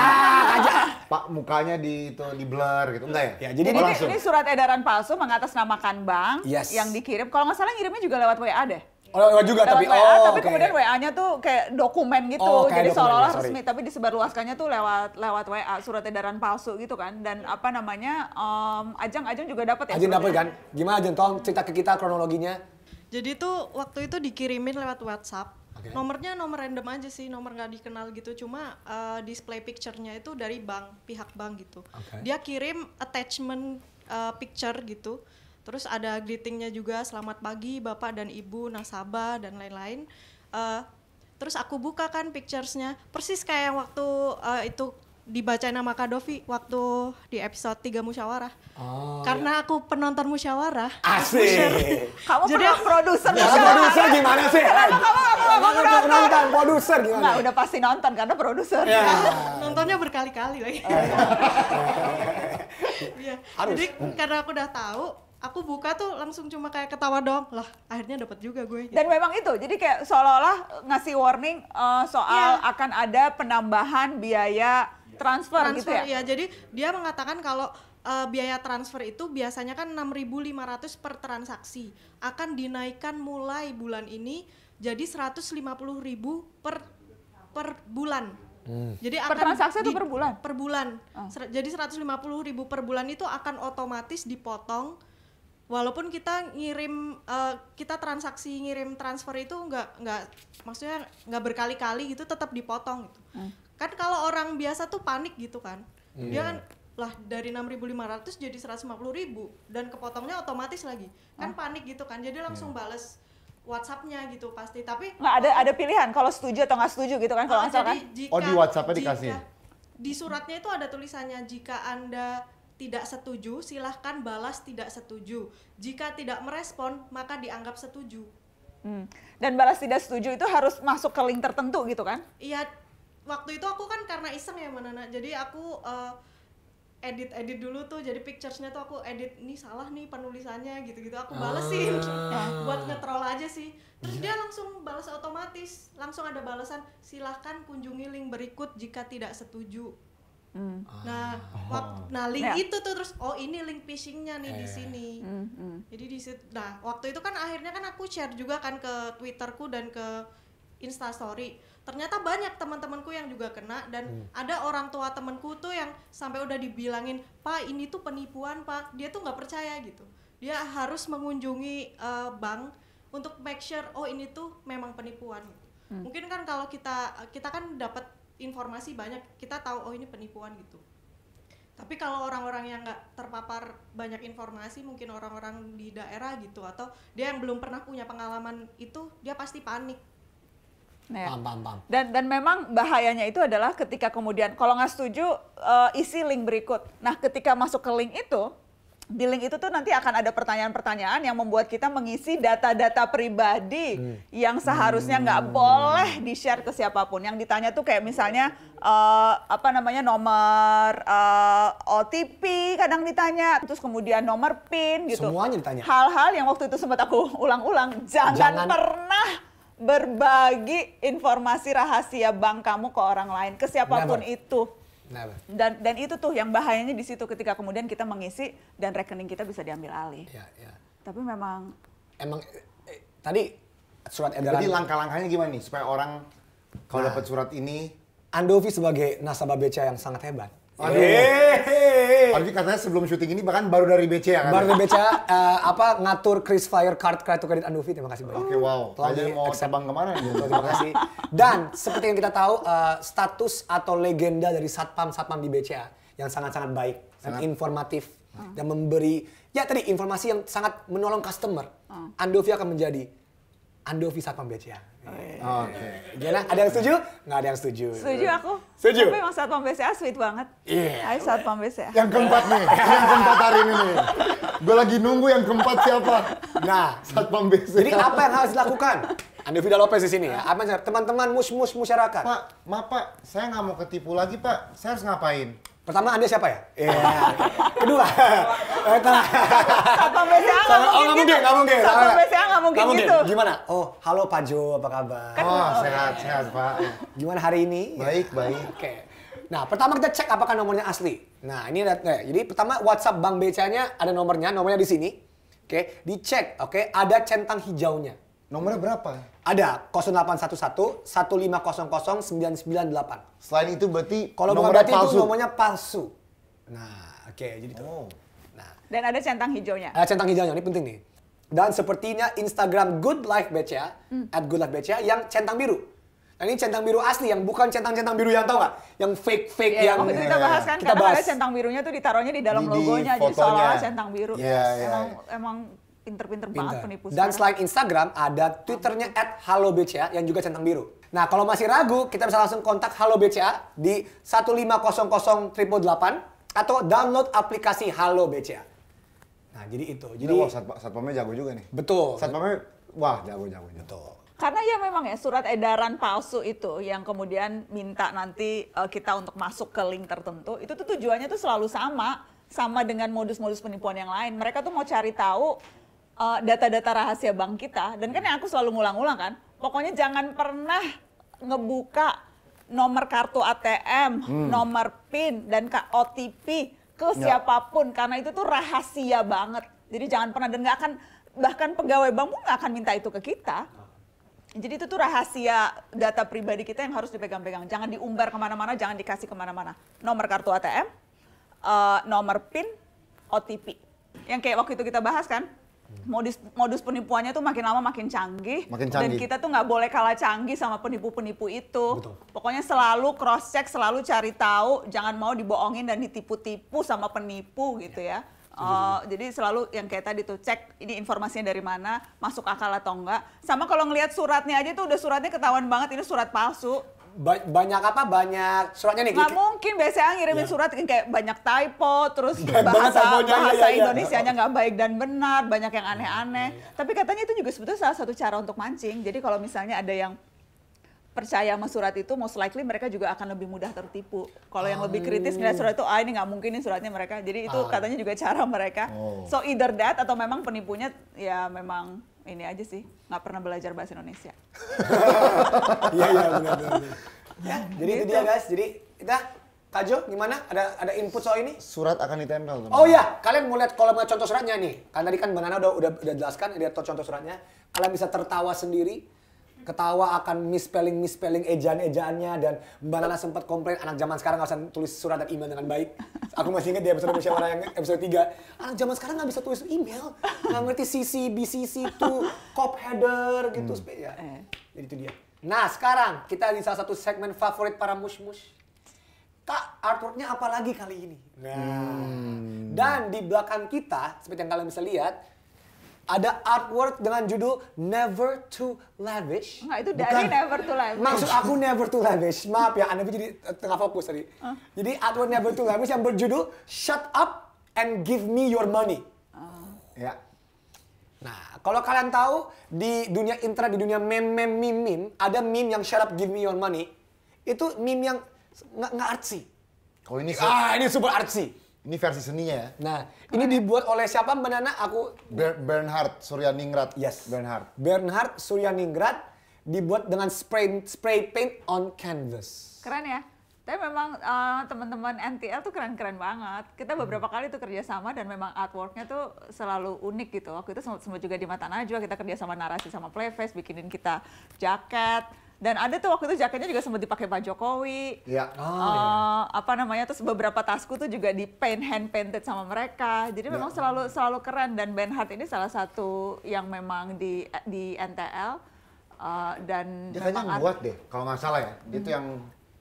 aja. Pak mukanya di itu di blur gitu. Enggak ya? Ya, jadi, jadi oh, ini, ini surat edaran palsu mengatasnamakan bank yes. yang dikirim. Kalau nggak salah ngirimnya juga lewat WA deh. Oh, lewat juga tapi WA, oh, tapi okay. kemudian WA-nya tuh kayak dokumen gitu. Oh, jadi ya, seolah-olah resmi, tapi disebarluaskannya tuh lewat lewat WA, surat edaran palsu gitu kan. Dan apa namanya? Um, ajang Ajang juga dapat ya. Ajang dapat ya? kan? Gimana Ajang tolong cerita ke kita kronologinya? Jadi tuh waktu itu dikirimin lewat WhatsApp. Okay. Nomornya nomor random aja sih, nomor nggak dikenal gitu. Cuma uh, display picture-nya itu dari bank, pihak bank gitu. Okay. Dia kirim attachment uh, picture gitu Terus ada greetingnya juga selamat pagi bapak dan ibu nasabah dan lain-lain. Uh, terus aku buka kan picturesnya persis kayak yang waktu uh, itu dibacain sama Kak Dovi waktu di episode 3 musyawarah. Oh, Karena iya. aku penonton musyawarah. Asik. Kamu Jadi aku produser ya, musyawarah. Produser gimana sih? Kamu kamu kamu penonton, produser gimana? Enggak, udah pasti nonton karena produser. Ya. Nontonnya berkali-kali lagi. Oh, iya. iya. Jadi karena aku udah tahu aku buka tuh langsung cuma kayak ketawa dong lah akhirnya dapat juga gue gitu. dan memang itu jadi kayak seolah-olah ngasih warning uh, soal yeah. akan ada penambahan biaya transfer, gitu transfer gitu ya? ya jadi dia mengatakan kalau uh, biaya transfer itu biasanya kan 6.500 per transaksi akan dinaikkan mulai bulan ini jadi 150.000 per per bulan Hmm. Jadi akan per transaksi itu per bulan? Per bulan. Oh. Jadi puluh ribu per bulan itu akan otomatis dipotong walaupun kita ngirim uh, kita transaksi ngirim transfer itu nggak nggak maksudnya nggak berkali-kali gitu tetap dipotong gitu. Hmm. Kan kalau orang biasa tuh panik gitu kan. Hmm. Dia kan lah dari 6.500 jadi 150.000 dan kepotongnya otomatis lagi. Kan ah. panik gitu kan. Jadi langsung iya. bales WhatsAppnya gitu pasti. Tapi nggak ada ada pilihan kalau setuju atau nggak setuju gitu kan kalau oh, kan. oh di whatsapp dikasih. di suratnya itu ada tulisannya jika Anda tidak setuju, silahkan balas tidak setuju. Jika tidak merespon, maka dianggap setuju. Hmm. Dan balas tidak setuju itu harus masuk ke link tertentu gitu kan? Iya, waktu itu aku kan karena iseng ya Manana, jadi aku eh, edit edit edit dulu tuh jadi picturesnya tuh aku edit nih salah nih penulisannya gitu-gitu aku balesin ah. buat ngetrol aja sih terus iya. dia langsung balas otomatis langsung ada balasan silahkan kunjungi link berikut jika tidak setuju Mm. Nah, oh. Ah. waktu, nah link yeah. itu tuh terus oh ini link phishingnya nih eh. di sini. Mm, mm. Jadi di situ, nah waktu itu kan akhirnya kan aku share juga kan ke twitterku dan ke instastory. Ternyata banyak teman-temanku yang juga kena dan mm. ada orang tua temanku tuh yang sampai udah dibilangin pak ini tuh penipuan pak. Dia tuh nggak percaya gitu. Dia harus mengunjungi uh, bank untuk make sure oh ini tuh memang penipuan. Mm. Mungkin kan kalau kita kita kan dapat informasi banyak kita tahu oh ini penipuan gitu tapi kalau orang-orang yang nggak terpapar banyak informasi mungkin orang-orang di daerah gitu atau dia yang belum pernah punya pengalaman itu dia pasti panik Nah, paham, paham, Dan dan memang bahayanya itu adalah ketika kemudian kalau nggak setuju uh, isi link berikut. Nah, ketika masuk ke link itu billing itu tuh nanti akan ada pertanyaan-pertanyaan yang membuat kita mengisi data-data pribadi hmm. yang seharusnya nggak hmm. boleh di share ke siapapun. Yang ditanya tuh kayak misalnya uh, apa namanya nomor uh, eh, OTP kadang ditanya, terus kemudian nomor PIN gitu. Semuanya ditanya. Hal-hal yang waktu itu sempat aku ulang-ulang, jangan, jangan pernah berbagi informasi rahasia bank kamu ke orang lain, ke siapapun Never. itu. Dan dan itu tuh yang bahayanya di situ ketika kemudian kita mengisi dan rekening kita bisa diambil alih. Ya, ya. Tapi memang emang eh, eh, tadi surat edaran. Jadi langkah-langkahnya gimana nih supaya orang kalau nah, dapat surat ini Andovi sebagai nasabah BCA yang sangat hebat Aduh. Hey. katanya sebelum syuting ini bahkan baru dari BC ya kan? Baru dari BC uh, eh, apa ngatur Chris Fire card kartu kredit Andovi terima kasih banyak. Oke okay, wow. Tanya mau terbang kemana Ya? terima kasih. Dan seperti yang kita tahu uh, status atau legenda dari satpam satpam di BCA yang sangat-sangat baik sangat. dan informatif uh. Hmm. dan memberi ya tadi informasi yang sangat menolong customer. Uh. Hmm. Andovi akan menjadi Andovi satpam BCA. Oh, iya, iya. Oke. Okay. Gimana? Ada yang setuju? Nggak ada yang setuju. Setuju aku. Setuju. Tapi emang Satpam BCA sweet banget. Iya. Yeah. Ayo Satpam BCA. Yang keempat nih. yang keempat hari ini nih. Gue lagi nunggu yang keempat siapa. Nah. saat BCA. Jadi apa yang harus dilakukan? Andi Vidal Lopez di sini ya. Apa teman-teman mus-mus masyarakat? Pak, maaf Pak, saya nggak mau ketipu lagi Pak. Saya harus ngapain? Pertama Anda siapa ya? Iya. Yeah. Kedua. Telah. Satpam BCA nggak oh, mungkin. Oh nggak gitu. mungkin, nggak mungkin. Satpam BCA enggak mungkin, gitu. mungkin gitu. Gimana? Oh, halo Pak Jo, apa kabar? Kan, oh, sehat, okay. sehat Pak. Gimana hari ini? Baik, baik. Oke. Okay. Nah, pertama kita cek apakah nomornya asli. Nah, ini ada, nah, jadi pertama WhatsApp Bank BCA-nya ada nomornya, nomornya di sini. Oke, okay. dicek, oke, okay. ada centang hijaunya. Nomornya berapa? Ada 0811 1500998. Selain itu berarti kalau bukan berarti palsu. itu nomornya palsu. Nah, oke okay, jadi oh. Nah. Dan ada centang hijaunya. Ada centang hijaunya, ini penting nih. Dan sepertinya Instagram Good Life Beca, hmm. at Good Life Beca, yang centang biru. Nah, ini centang biru asli yang bukan centang-centang biru yang tau nggak? Yang fake fake iya, yeah, yang itu kita iya, iya. bahas kan kita karena bahas. ada centang birunya tuh ditaruhnya di dalam di, logonya di, jadi seolah centang biru. Yeah, yeah, emang emang pinter-pinter banget penipu. Dan selain Instagram, ada Twitternya at Halo BCA yang juga centang biru. Nah, kalau masih ragu, kita bisa langsung kontak Halo BCA di 1500888 atau download aplikasi Halo BCA. Nah, jadi itu. Jadi wah, satpamnya jago juga nih. Betul. Satpamnya wah, jago-jago. Betul. Karena ya memang ya surat edaran palsu itu yang kemudian minta nanti uh, kita untuk masuk ke link tertentu, itu tuh tujuannya tuh selalu sama, sama dengan modus-modus penipuan yang lain. Mereka tuh mau cari tahu Eh, data-data uh, rahasia bank kita dan kan yang aku selalu ngulang-ulang kan pokoknya jangan pernah ngebuka nomor kartu ATM, hmm. nomor PIN dan OTP ke ya. siapapun karena itu tuh rahasia banget. Jadi jangan pernah dan nggak akan bahkan pegawai bank pun nggak akan minta itu ke kita. Jadi itu tuh rahasia data pribadi kita yang harus dipegang-pegang. Jangan diumbar kemana-mana, jangan dikasih kemana-mana. Nomor kartu ATM, uh, eh, nomor PIN, OTP. Yang kayak waktu itu kita bahas kan, modus modus penipuannya tuh makin lama makin canggih, makin canggih. dan kita tuh nggak boleh kalah canggih sama penipu-penipu itu. Betul. Pokoknya selalu cross check, selalu cari tahu, jangan mau dibohongin dan ditipu-tipu sama penipu gitu ya. ya. Uh, jadi selalu yang kayak tadi tuh cek ini informasinya dari mana, masuk akal atau enggak. Sama kalau ngelihat suratnya aja tuh udah suratnya ketahuan banget ini surat palsu ba banyak apa banyak suratnya nih nggak mungkin biasanya ngirimin ya. surat kayak banyak typo terus banyak bahasa typonya, iya, bahasa ya, ya, nya nggak baik dan benar banyak yang iya, aneh-aneh ya. tapi katanya itu juga sebetulnya salah satu cara untuk mancing jadi kalau misalnya ada yang percaya sama surat itu most likely mereka juga akan lebih mudah tertipu. Kalau yang lebih kritis ngeliat surat itu ah ini nggak mungkin ini suratnya mereka. Jadi itu ah. katanya juga cara mereka. Oh. So either that atau memang penipunya ya memang ini aja sih nggak pernah belajar bahasa Indonesia. Iya iya benar benar. Ya, jadi gitu. itu dia guys. Jadi kita Kak Jo, gimana? Ada ada input soal ini? Surat akan ditempel. Teman. Oh iya, kalian mau lihat kolomnya contoh suratnya nih. Kan tadi kan Banana udah udah, udah jelaskan lihat contoh suratnya. Kalian bisa tertawa sendiri ketawa akan misspelling misspelling ejaan ejaannya dan mbak Nana sempat komplain anak zaman sekarang nggak bisa tulis surat dan email dengan baik. Aku masih ingat di episode musyawarah yang episode 3 anak zaman sekarang nggak bisa tulis email, nggak ngerti CC, BCC itu cop header gitu. Hmm. Ya. Eh. Jadi itu dia. Nah sekarang kita di salah satu segmen favorit para mush-mush. Kak, artworknya apa lagi kali ini? Nah, hmm. dan di belakang kita, seperti yang kalian bisa lihat, ada artwork dengan judul Never Too Lavish. Nah itu dari Never Too Lavish. Maksud aku Never Too Lavish. Maaf ya, Anda jadi tengah fokus tadi. Uh. Jadi artwork Never Too Lavish yang berjudul Shut Up and Give Me Your Money. Uh. Ya. Nah, kalau kalian tahu di dunia internet, di dunia meme, meme, meme, meme ada meme yang shut up, give me your money. Itu meme yang nggak artsy. Oh ini ah ini super artsy. Ini versi seninya ya. Nah, ini dibuat oleh siapa Mbak Aku Ber Bernhard Suryaningrat. Yes. Bernhard. Bernhard Suryaningrat dibuat dengan spray spray paint on canvas. Keren ya. Tapi memang uh, teman-teman NTL tuh keren-keren banget. Kita hmm. beberapa kali tuh kerjasama dan memang artworknya tuh selalu unik gitu. Waktu itu semua juga di Mata Najwa kita kerjasama narasi sama Playface, bikinin kita jaket, dan ada tuh waktu itu jaketnya juga sempat dipakai Pak Jokowi. Iya. Oh, uh, iya. Eh, apa namanya terus beberapa tasku tuh juga di paint hand painted sama mereka. Jadi iya. memang ya. selalu selalu keren dan Ben Hart ini salah satu yang memang di di NTL uh, eh, dan dia kayaknya buat deh kalau nggak salah ya Dia hmm itu yang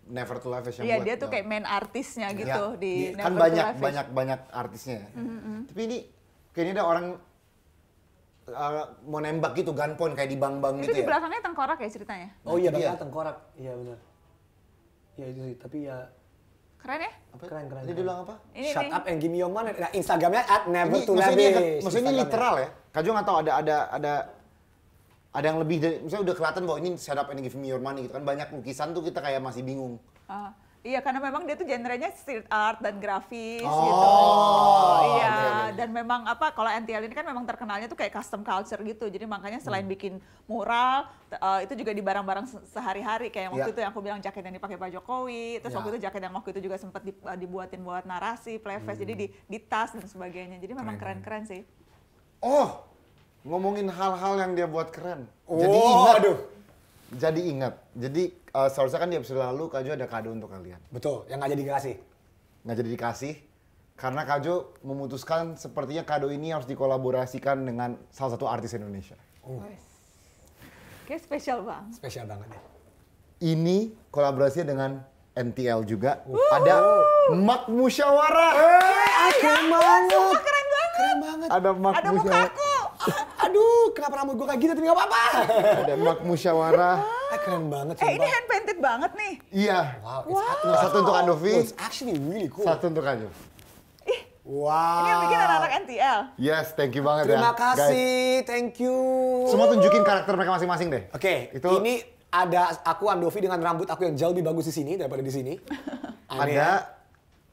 Never to Love yang Iya dia tuh kayak main artisnya iya. gitu ya, di, di iya, kan Never kan banyak banyak banyak artisnya ya. Mm-hmm. Tapi ini kayaknya ada orang uh, mau nembak gitu gunpoint kayak di bang bang gitu Itu di ya? belakangnya tengkorak ya ceritanya. Oh iya, iya. tengkorak. Iya benar. Iya itu sih, tapi ya Keren ya? Apa? Keren, keren. Jadi bilang apa? Ini, Shut ini. up and give me your money. Nah, Instagramnya at never to lavish. Kan- maksudnya, ini, maksudnya ini literal ya? Kajo nggak tahu ada ada ada ada yang lebih dari, misalnya udah kelihatan bahwa ini shut up and give me your money gitu kan banyak lukisan tuh kita kayak masih bingung. Uh. Iya, karena memang dia tuh genrenya street art dan grafis oh, gitu. Iya, dan memang apa kalau NTL ini kan memang terkenalnya tuh kayak custom culture gitu. Jadi makanya selain hmm. bikin mural, uh, itu juga di barang-barang sehari-hari kayak waktu yeah. itu yang aku bilang jaket yang dipakai Pak Jokowi, terus yeah. waktu iya. itu jaket yang waktu itu juga sempat eh, dibuatin buat narasi, playfest, hmm. jadi di, di tas dan sebagainya. Jadi memang keren-keren sih. Oh, ngomongin hal-hal yang dia buat keren. Oh, Jadi ingat, aduh jadi ingat. Jadi uh, seharusnya kan di episode lalu Kak ada kado untuk kalian. Betul, yang nggak jadi dikasih. Nggak jadi dikasih, karena Kajo memutuskan sepertinya kado ini harus dikolaborasikan dengan salah satu artis Indonesia. Oh. spesial banget. Spesial banget ya. Ini kolaborasinya dengan NTL juga. Uh. Ada Mak Musyawarah. Eh, hey, aku ya, mau. keren banget. Keren banget. Ada Mak Ada Musyawarah kenapa rambut gue kayak gitu tapi gak apa-apa. Ada mak musyawarah. Eh, keren banget. Sumpah. Eh ini hand painted banget nih. Iya. Wow. wow. Satu untuk Andovi. Oh, it's actually really cool. Satu untuk Andovi. Wow. Ini yang bikin anak-anak NTL. Yes, thank you banget Terima ya. Terima kasih, guys. thank you. Semua tunjukin karakter mereka masing-masing deh. Oke, okay, itu ini ada aku Andovi dengan rambut aku yang jauh lebih bagus di sini daripada di sini. Ada ya.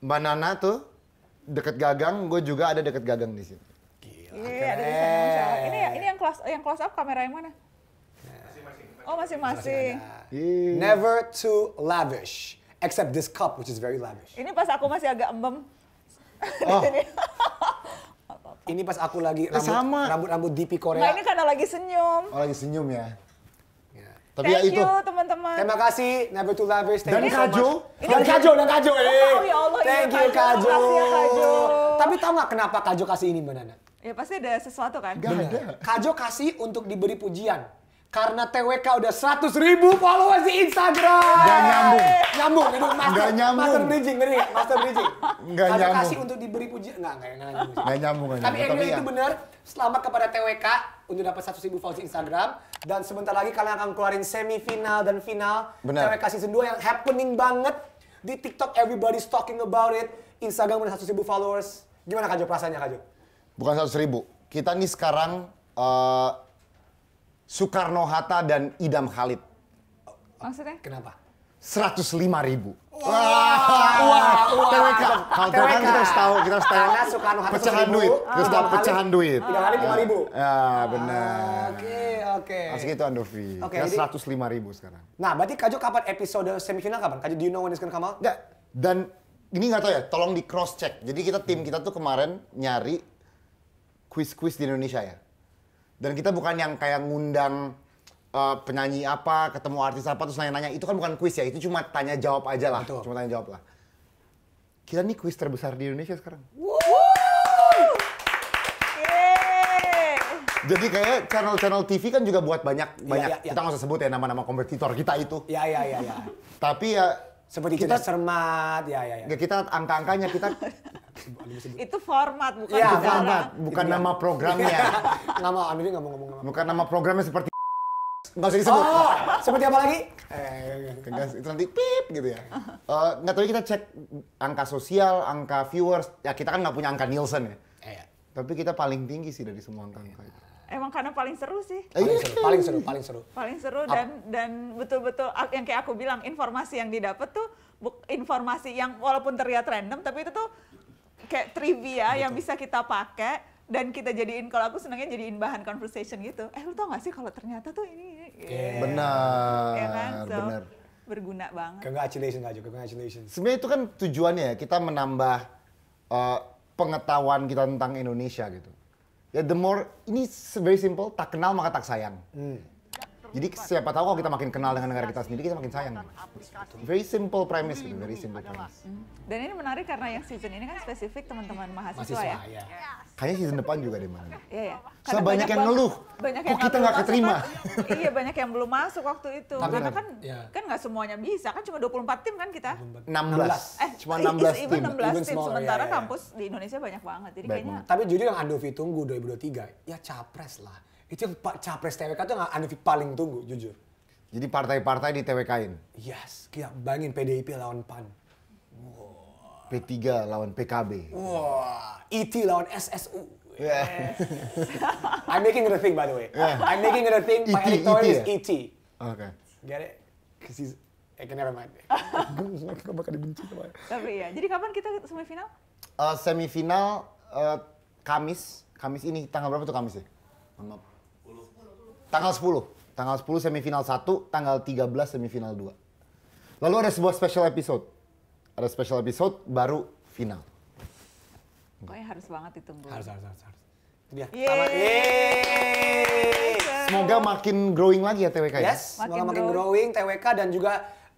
Mbak Nana tuh deket gagang, gue juga ada deket gagang di sini. Gila, iya, di keren kelas yang close up kamera yang mana? Oh masing-masing. Iya. Never too lavish, except this cup which is very lavish. Ini pas aku masih agak embem. Oh. ini pas aku lagi eh, rambut, rambut rambut DP Korea. Nah, ini karena lagi senyum. Oh lagi senyum ya. ya. Tapi ya Thank ya itu. you teman-teman. Terima kasih Never Too Lavish. Thank dan Kajo. So dan Kajo, dan Kajo. Eh. Oh, ya Thank iya, you Kajo. Kajo. Tapi tau gak kenapa Kajo kasih ini Mbak Nana? Ya pasti ada sesuatu kan? Gak ada. Kajo kasih untuk diberi pujian. Karena TWK udah 100 ribu followers di Instagram. Gak nyambung. Nyambung, itu master. Gak nyambung. Master bridging, ngeri gak? Master bridging. Gak Kajo nyambung. kasih untuk diberi pujian. Gak, gak, gak, gak, Gak nyambung, gak nyambung. Tapi, Tapi ya. itu benar. Selamat kepada TWK untuk dapat 100 ribu followers di Instagram. Dan sebentar lagi kalian akan keluarin semifinal dan final. Bener. TWK season 2 yang happening banget. Di TikTok everybody's talking about it. Instagram udah 100 ribu followers. Gimana Kajo perasaannya Kajo? Bukan 100 ribu. Kita nih sekarang uh, Soekarno Hatta dan Idam Khalid. Maksudnya? Kenapa? 105 ribu. Wah, wow. wow. TWK. Kalau TWK kan kita harus tahu, kita harus tahu. Soekarno Hatta pecahan duit, terus dapat pecahan duit. Tiga kali lima ribu. Ya benar. Oke, oke. Asik itu Andovi. Oke. Okay, seratus lima ribu sekarang. Nah, berarti Kajo kapan episode semifinal kapan? Kaju, do you know when it's gonna come out? Enggak. Dan ini nggak tahu ya, tolong di cross check. Jadi kita tim kita tuh kemarin nyari kuis-kuis di Indonesia ya. Dan kita bukan yang kayak ngundang uh, penyanyi apa, ketemu artis apa terus nanya-nanya. Itu kan bukan kuis ya, itu cuma tanya jawab aja lah. Betul. Cuma tanya jawab lah. Kita nih kuis terbesar di Indonesia sekarang. Woo! Jadi kayak channel-channel TV kan juga buat banyak iya, banyak. Ya, ya, ya. Kita nggak usah sebut ya nama-nama kompetitor kita itu. Iya iya iya. Ya. Tapi ya seperti kita cermat, ya ya ya. Kita angka-angkanya kita itu format bukan ya, negara. format, bukan ya. nama programnya. Iya. nama Amir nggak mau ngomong nama. Bukan nama programnya seperti Nggak usah disebut. Oh, seperti apa lagi? Eh, itu nanti pip gitu ya. Uh, nggak tahu kita cek angka sosial, angka viewers. Ya kita kan nggak punya angka Nielsen ya. Iya. Tapi kita paling tinggi sih dari semua angka-angka itu emang karena paling seru sih. Paling seru, paling seru, paling seru. Paling seru dan dan betul-betul yang kayak aku bilang informasi yang didapat tuh informasi yang walaupun terlihat random tapi itu tuh kayak trivia Betul. yang bisa kita pakai dan kita jadiin kalau aku senangnya jadiin bahan conversation gitu. Eh lu tau gak sih kalau ternyata tuh ini yeah. benar. Ya kan? so, benar. Berguna banget. Congratulations aja, congratulations. Sebenarnya itu kan tujuannya ya, kita menambah uh, pengetahuan kita tentang Indonesia gitu ya the more ini very simple tak kenal maka tak sayang. Hmm. Jadi siapa tahu kalau kita makin kenal dengan negara kita sendiri, kita makin sayang. Very simple premise gitu, very simple premise. Hmm. Dan ini menarik karena yang season ini kan spesifik teman-teman mahasiswa, ya? mahasiswa ya. ya. Kayaknya season depan juga deh mana. Iya, iya. Karena so, banyak, yang ngeluh. Banyak Kok yang kita nggak keterima? Kan, iya, banyak yang belum masuk waktu itu. Tapi karena kan ya. kan nggak semuanya bisa, kan cuma 24 tim kan kita. 16. Eh, cuma 16 tim. 16 tim sementara iya, iya. kampus di Indonesia banyak banget. Jadi kayaknya Tapi jujur yang Andovi tunggu 2023, ya capres lah itu yang Pak Capres TWK itu yang Anifik paling tunggu, jujur. Jadi partai-partai di TWK-in? Yes, kita bangin PDIP lawan PAN. Wow. P3 lawan PKB. wow. IT e lawan SSU. Iya. Yeah. I'm making it a thing, by the way. Yeah. I'm making it a thing. My e e editorial is ya? ET. Okay. Get it? Because he's... Eh, never mind. Gue bakal dibenci sama Tapi ya, jadi kapan kita semifinal? Uh, semifinal uh, Kamis. Kamis ini, tanggal berapa tuh Kamis ya? Maaf. Tanggal 10. Tanggal 10 semifinal 1, tanggal 13 semifinal 2. Lalu ada sebuah special episode. Ada special episode baru final. Pokoknya harus banget itu, Bu. Harus, harus, harus. harus. Ya, Yeay. Yeay. Semoga makin growing lagi ya TWK ya. Yes, semoga makin growing. growing TWK dan juga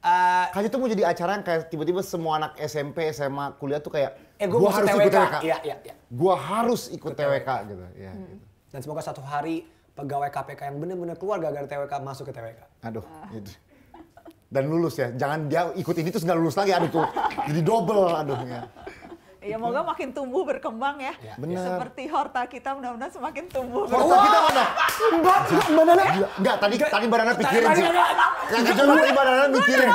Uh, Kasih itu mau jadi acara yang kayak tiba-tiba semua anak SMP, SMA, kuliah tuh kayak eh, gua, harus TWK. ikut TWK. Iya, iya, iya. Gua harus ikut, ikut TWK, TWK gitu. Ya, gitu. hmm. gitu. Dan semoga satu hari pegawai KPK yang benar-benar keluar gara-gara TWK masuk ke TWK. Aduh, itu. Dan lulus ya, jangan dia ikut ini terus nggak lulus lagi, aduh tuh jadi double, aduh ya. Ya moga makin tumbuh berkembang ya. ya Bener. Seperti horta kita mudah-mudahan semakin tumbuh. Horta wow. kita mana? Mbak, Mbak Nana. Enggak, tadi tadi Mbak Nana pikirin sih. Enggak, jangan Mbak Nana pikirin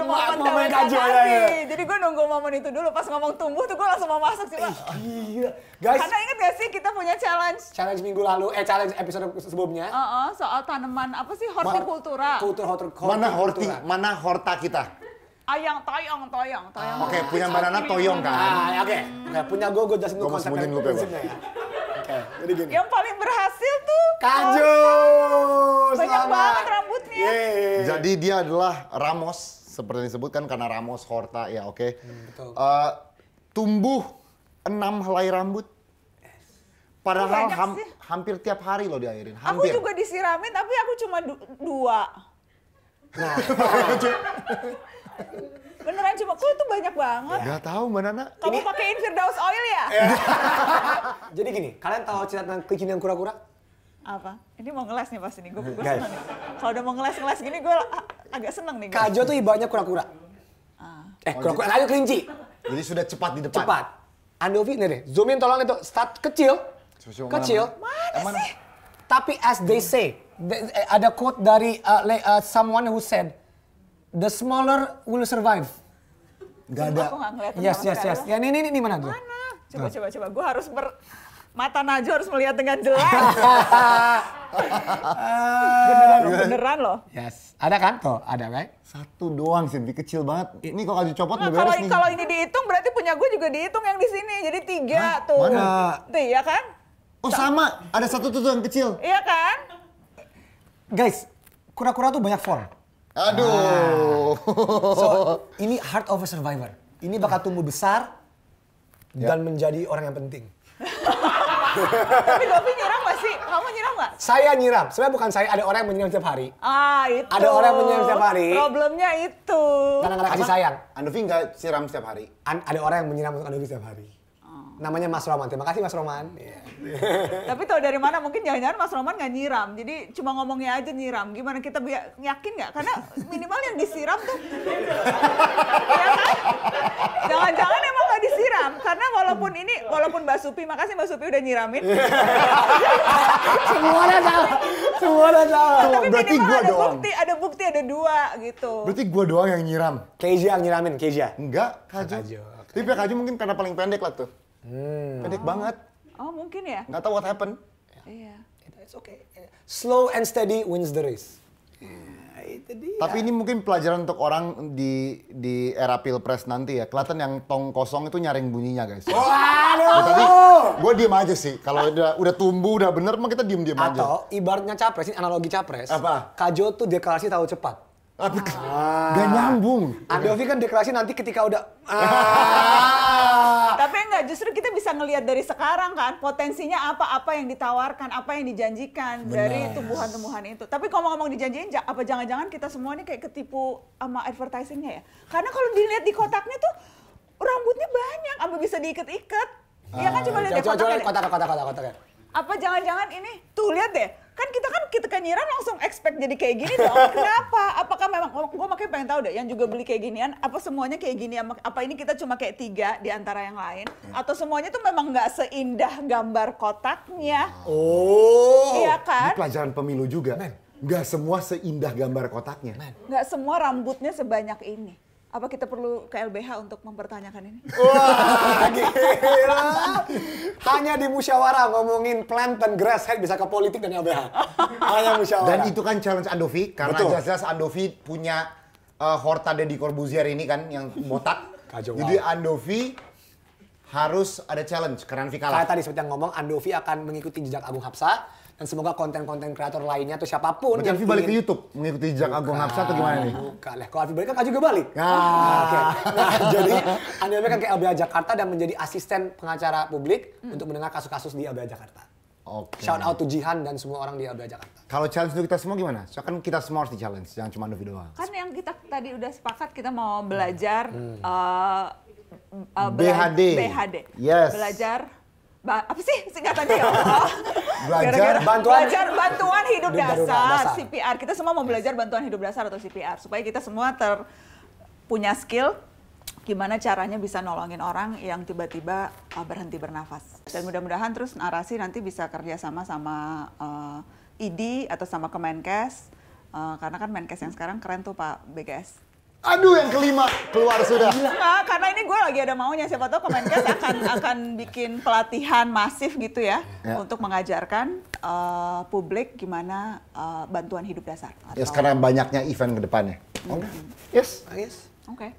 ngambil momen momen kaju ya, ya. Jadi gue nunggu momen itu dulu pas ngomong tumbuh tuh gue langsung mau masuk sih. Pak. gila. Guys. Karena inget gak sih kita punya challenge? Challenge minggu lalu, eh challenge episode sebelumnya. Uh -uh, soal tanaman apa sih hortikultura? Kultur hortikultura. Mana horti? Mana horta kita? Ayang, toyong, toyong, ah, toyong. Oke, okay, punya banana toyong kan? Ah, ya, oke. Okay. punya gue, gue jelasin dulu konsepnya. Gue prinsipnya ya. okay, jadi gini. Yang paling berhasil tuh. Kaju! Banyak banget rambutnya. Yeay. Jadi dia adalah Ramos seperti disebutkan karena Ramos, Horta ya oke. Okay. Hmm, uh, tumbuh enam helai rambut. Padahal ham sih. hampir tiap hari loh diairin. Hampir. Aku juga disiramin tapi aku cuma du dua. Nah. Beneran cuma kok itu banyak banget. Gak tahu Mbak Nana. Kamu Ini... Firdaus oil ya? Jadi gini, kalian tahu cerita tentang kucing yang kura-kura? apa ini mau ngeles nih pasti nih gue gue seneng nih kalau udah mau ngeles ngeles gini gue agak seneng nih kajo tuh ibaratnya kura-kura ah. eh kura-kura ayo kelinci jadi sudah cepat di depan cepat Andovi nih deh zoomin in tolong itu start kecil kecil mana, mana sih tapi as they say they, eh, ada quote dari uh, le, uh, someone who said the smaller will survive Gak ada. Aku gak yes, yes, yes. Ya, ini, ini, ini mana tuh? Mana? Coba, coba, coba. Gue harus ber mata Najwa harus melihat dengan jelas. beneran, beneran loh. Yes. Ada kan tuh, ada kan? Satu doang sih, kecil banget. Ini kok kalau dicopot nah, kalau, nih. Kalau ini dihitung berarti punya gue juga dihitung yang di sini. Jadi tiga Hah? tuh. Mana? Tuh ya kan? Oh sama, ada satu tuh yang kecil. Iya kan? Guys, kura-kura tuh banyak form. Aduh. Ah. So, ini heart of a survivor. Ini bakal tumbuh besar yeah. dan menjadi orang yang penting. Tapi Gopi nyiram gak sih? Kamu nyiram gak? Saya nyiram. Sebenarnya bukan saya, ada orang yang menyiram setiap hari. Ah, itu. Ada orang yang menyiram setiap hari. Problemnya itu. Karena gak kasih sayang. Andovi nggak siram setiap hari? An ada orang yang menyiram untuk Andovi setiap hari. Oh. Namanya Mas Roman. Terima kasih Mas Roman. Yeah. Tapi tahu dari mana? Mungkin jangan-jangan Mas Roman nggak nyiram. Jadi cuma ngomongnya aja nyiram. Gimana kita yakin nggak? Karena minimal yang disiram tuh, ya kan? Jangan-jangan emang nggak disiram. Karena walaupun ini, walaupun Mbak Supi, makasih Mbak Supi udah nyiramin. Semuanya salah. Semuanya salah. Tapi Berarti gue ada doang. bukti, ada bukti, ada dua gitu. Berarti gue doang yang nyiram. Kezia yang nyiramin, Kezia. Enggak, Kajo. Oh, jo. Tapi Kajo mungkin karena paling pendek lah tuh. Hmm. Pendek banget. Oh mungkin ya. Gak tau what happen. Iya. Yeah. It's okay. Slow and steady wins the race. Yeah, itu dia. Tapi ini mungkin pelajaran untuk orang di di era pilpres nanti ya. Kelihatan yang tong kosong itu nyaring bunyinya guys. Waduh. Oh, ya, tapi gue diem aja sih. Kalau udah udah tumbuh udah bener mah kita diem diem aja. Atau ibaratnya capres ini analogi capres. Apa? Kajo tuh deklarasi tahu cepat. Ah. Gak nyambung. Andovi kan deklarasi nanti ketika udah. Ah. Tapi enggak, justru kita bisa ngelihat dari sekarang kan potensinya apa-apa yang ditawarkan, apa yang dijanjikan Benar. dari tumbuhan-tumbuhan itu. Tapi kalau ngomong dijanjikan, apa jangan-jangan kita semua ini kayak ketipu sama advertisingnya ya? Karena kalau dilihat di kotaknya tuh rambutnya banyak, apa bisa diikat-ikat? Iya kan, ah. Ya kan cuma lihat kotak kotak kotak kotak. Apa jangan-jangan ini? Tuh lihat deh, kan kita kan kita kenyiran kan langsung expect jadi kayak gini dong. Kenapa? Apakah memang oh, gue makanya pengen tahu deh yang juga beli kayak ginian apa semuanya kayak gini apa ini kita cuma kayak tiga di antara yang lain iya. atau semuanya tuh memang nggak seindah gambar kotaknya. Oh. Iya kan? Ini pelajaran pemilu juga. Men. Gak semua seindah gambar kotaknya. Men. Gak semua rambutnya sebanyak ini apa kita perlu ke LBH untuk mempertanyakan ini? Wah, gila. Hanya di musyawarah ngomongin plant and grass head bisa ke politik dan LBH. Hanya musyawarah. Dan itu kan challenge Andovi karena jelas-jelas Andovi punya uh, Horta Deddy Corbuzier ini kan yang botak. Jadi Andovi harus ada challenge karena Vika lah. Saya tadi yang ngomong Andovi akan mengikuti jejak Agung Hapsa dan semoga konten-konten kreator lainnya atau siapapun Berarti yang Alfi balik ke YouTube mengikuti Jack Agung Hapsa atau gimana nih? Bukan lah, kalau Alfi balik kan Kak juga balik. Ah. Oh, nah, Nah, okay. nah jadi Andi Alfi kan ke LBH Jakarta dan menjadi asisten pengacara publik hmm. untuk mendengar kasus-kasus di LBH Jakarta. Oke. Okay. Shout out to Jihan dan semua orang di LBH Jakarta. Kalau challenge untuk kita semua gimana? So kan kita semua harus di challenge, jangan cuma Dovi doang. Kan yang kita tadi udah sepakat kita mau belajar hmm. uh, eh, uh, eh, BHD. BHD. Yes. Belajar ba apa sih singkatannya ya belajar Gara -gara, bantuan belajar bantuan hidup, dasar, dasar CPR. Kita semua mau belajar bantuan hidup dasar atau CPR supaya kita semua ter punya skill gimana caranya bisa nolongin orang yang tiba-tiba eh, berhenti bernafas. Dan mudah-mudahan terus narasi nanti bisa kerja sama sama uh, eh, ID atau sama Kemenkes uh, karena kan Menkes yang sekarang keren tuh Pak BGS Aduh yang kelima keluar sudah. Nah, karena ini gue lagi ada maunya siapa tahu Kemenkes akan akan bikin pelatihan masif gitu ya, ya. untuk mengajarkan uh, publik gimana uh, bantuan hidup dasar. Ya, Atau... Ya sekarang banyaknya event ke depannya. Hmm. Oke. Okay. Yes. Oh, yes. Oke. Okay.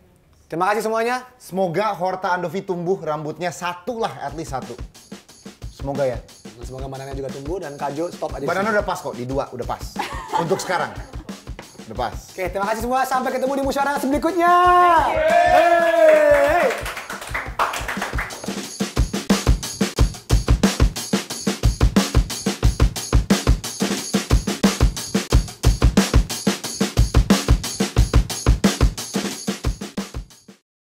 Terima kasih semuanya. Semoga Horta Andovi tumbuh rambutnya satu lah, at least satu. Semoga ya. Semoga mananya juga tumbuh dan Kajo stop aja. Mananya udah pas kok di dua, udah pas. untuk sekarang. Lepas. Oke, terima kasih semua. Sampai ketemu di musyawarah berikutnya. Hey! hey.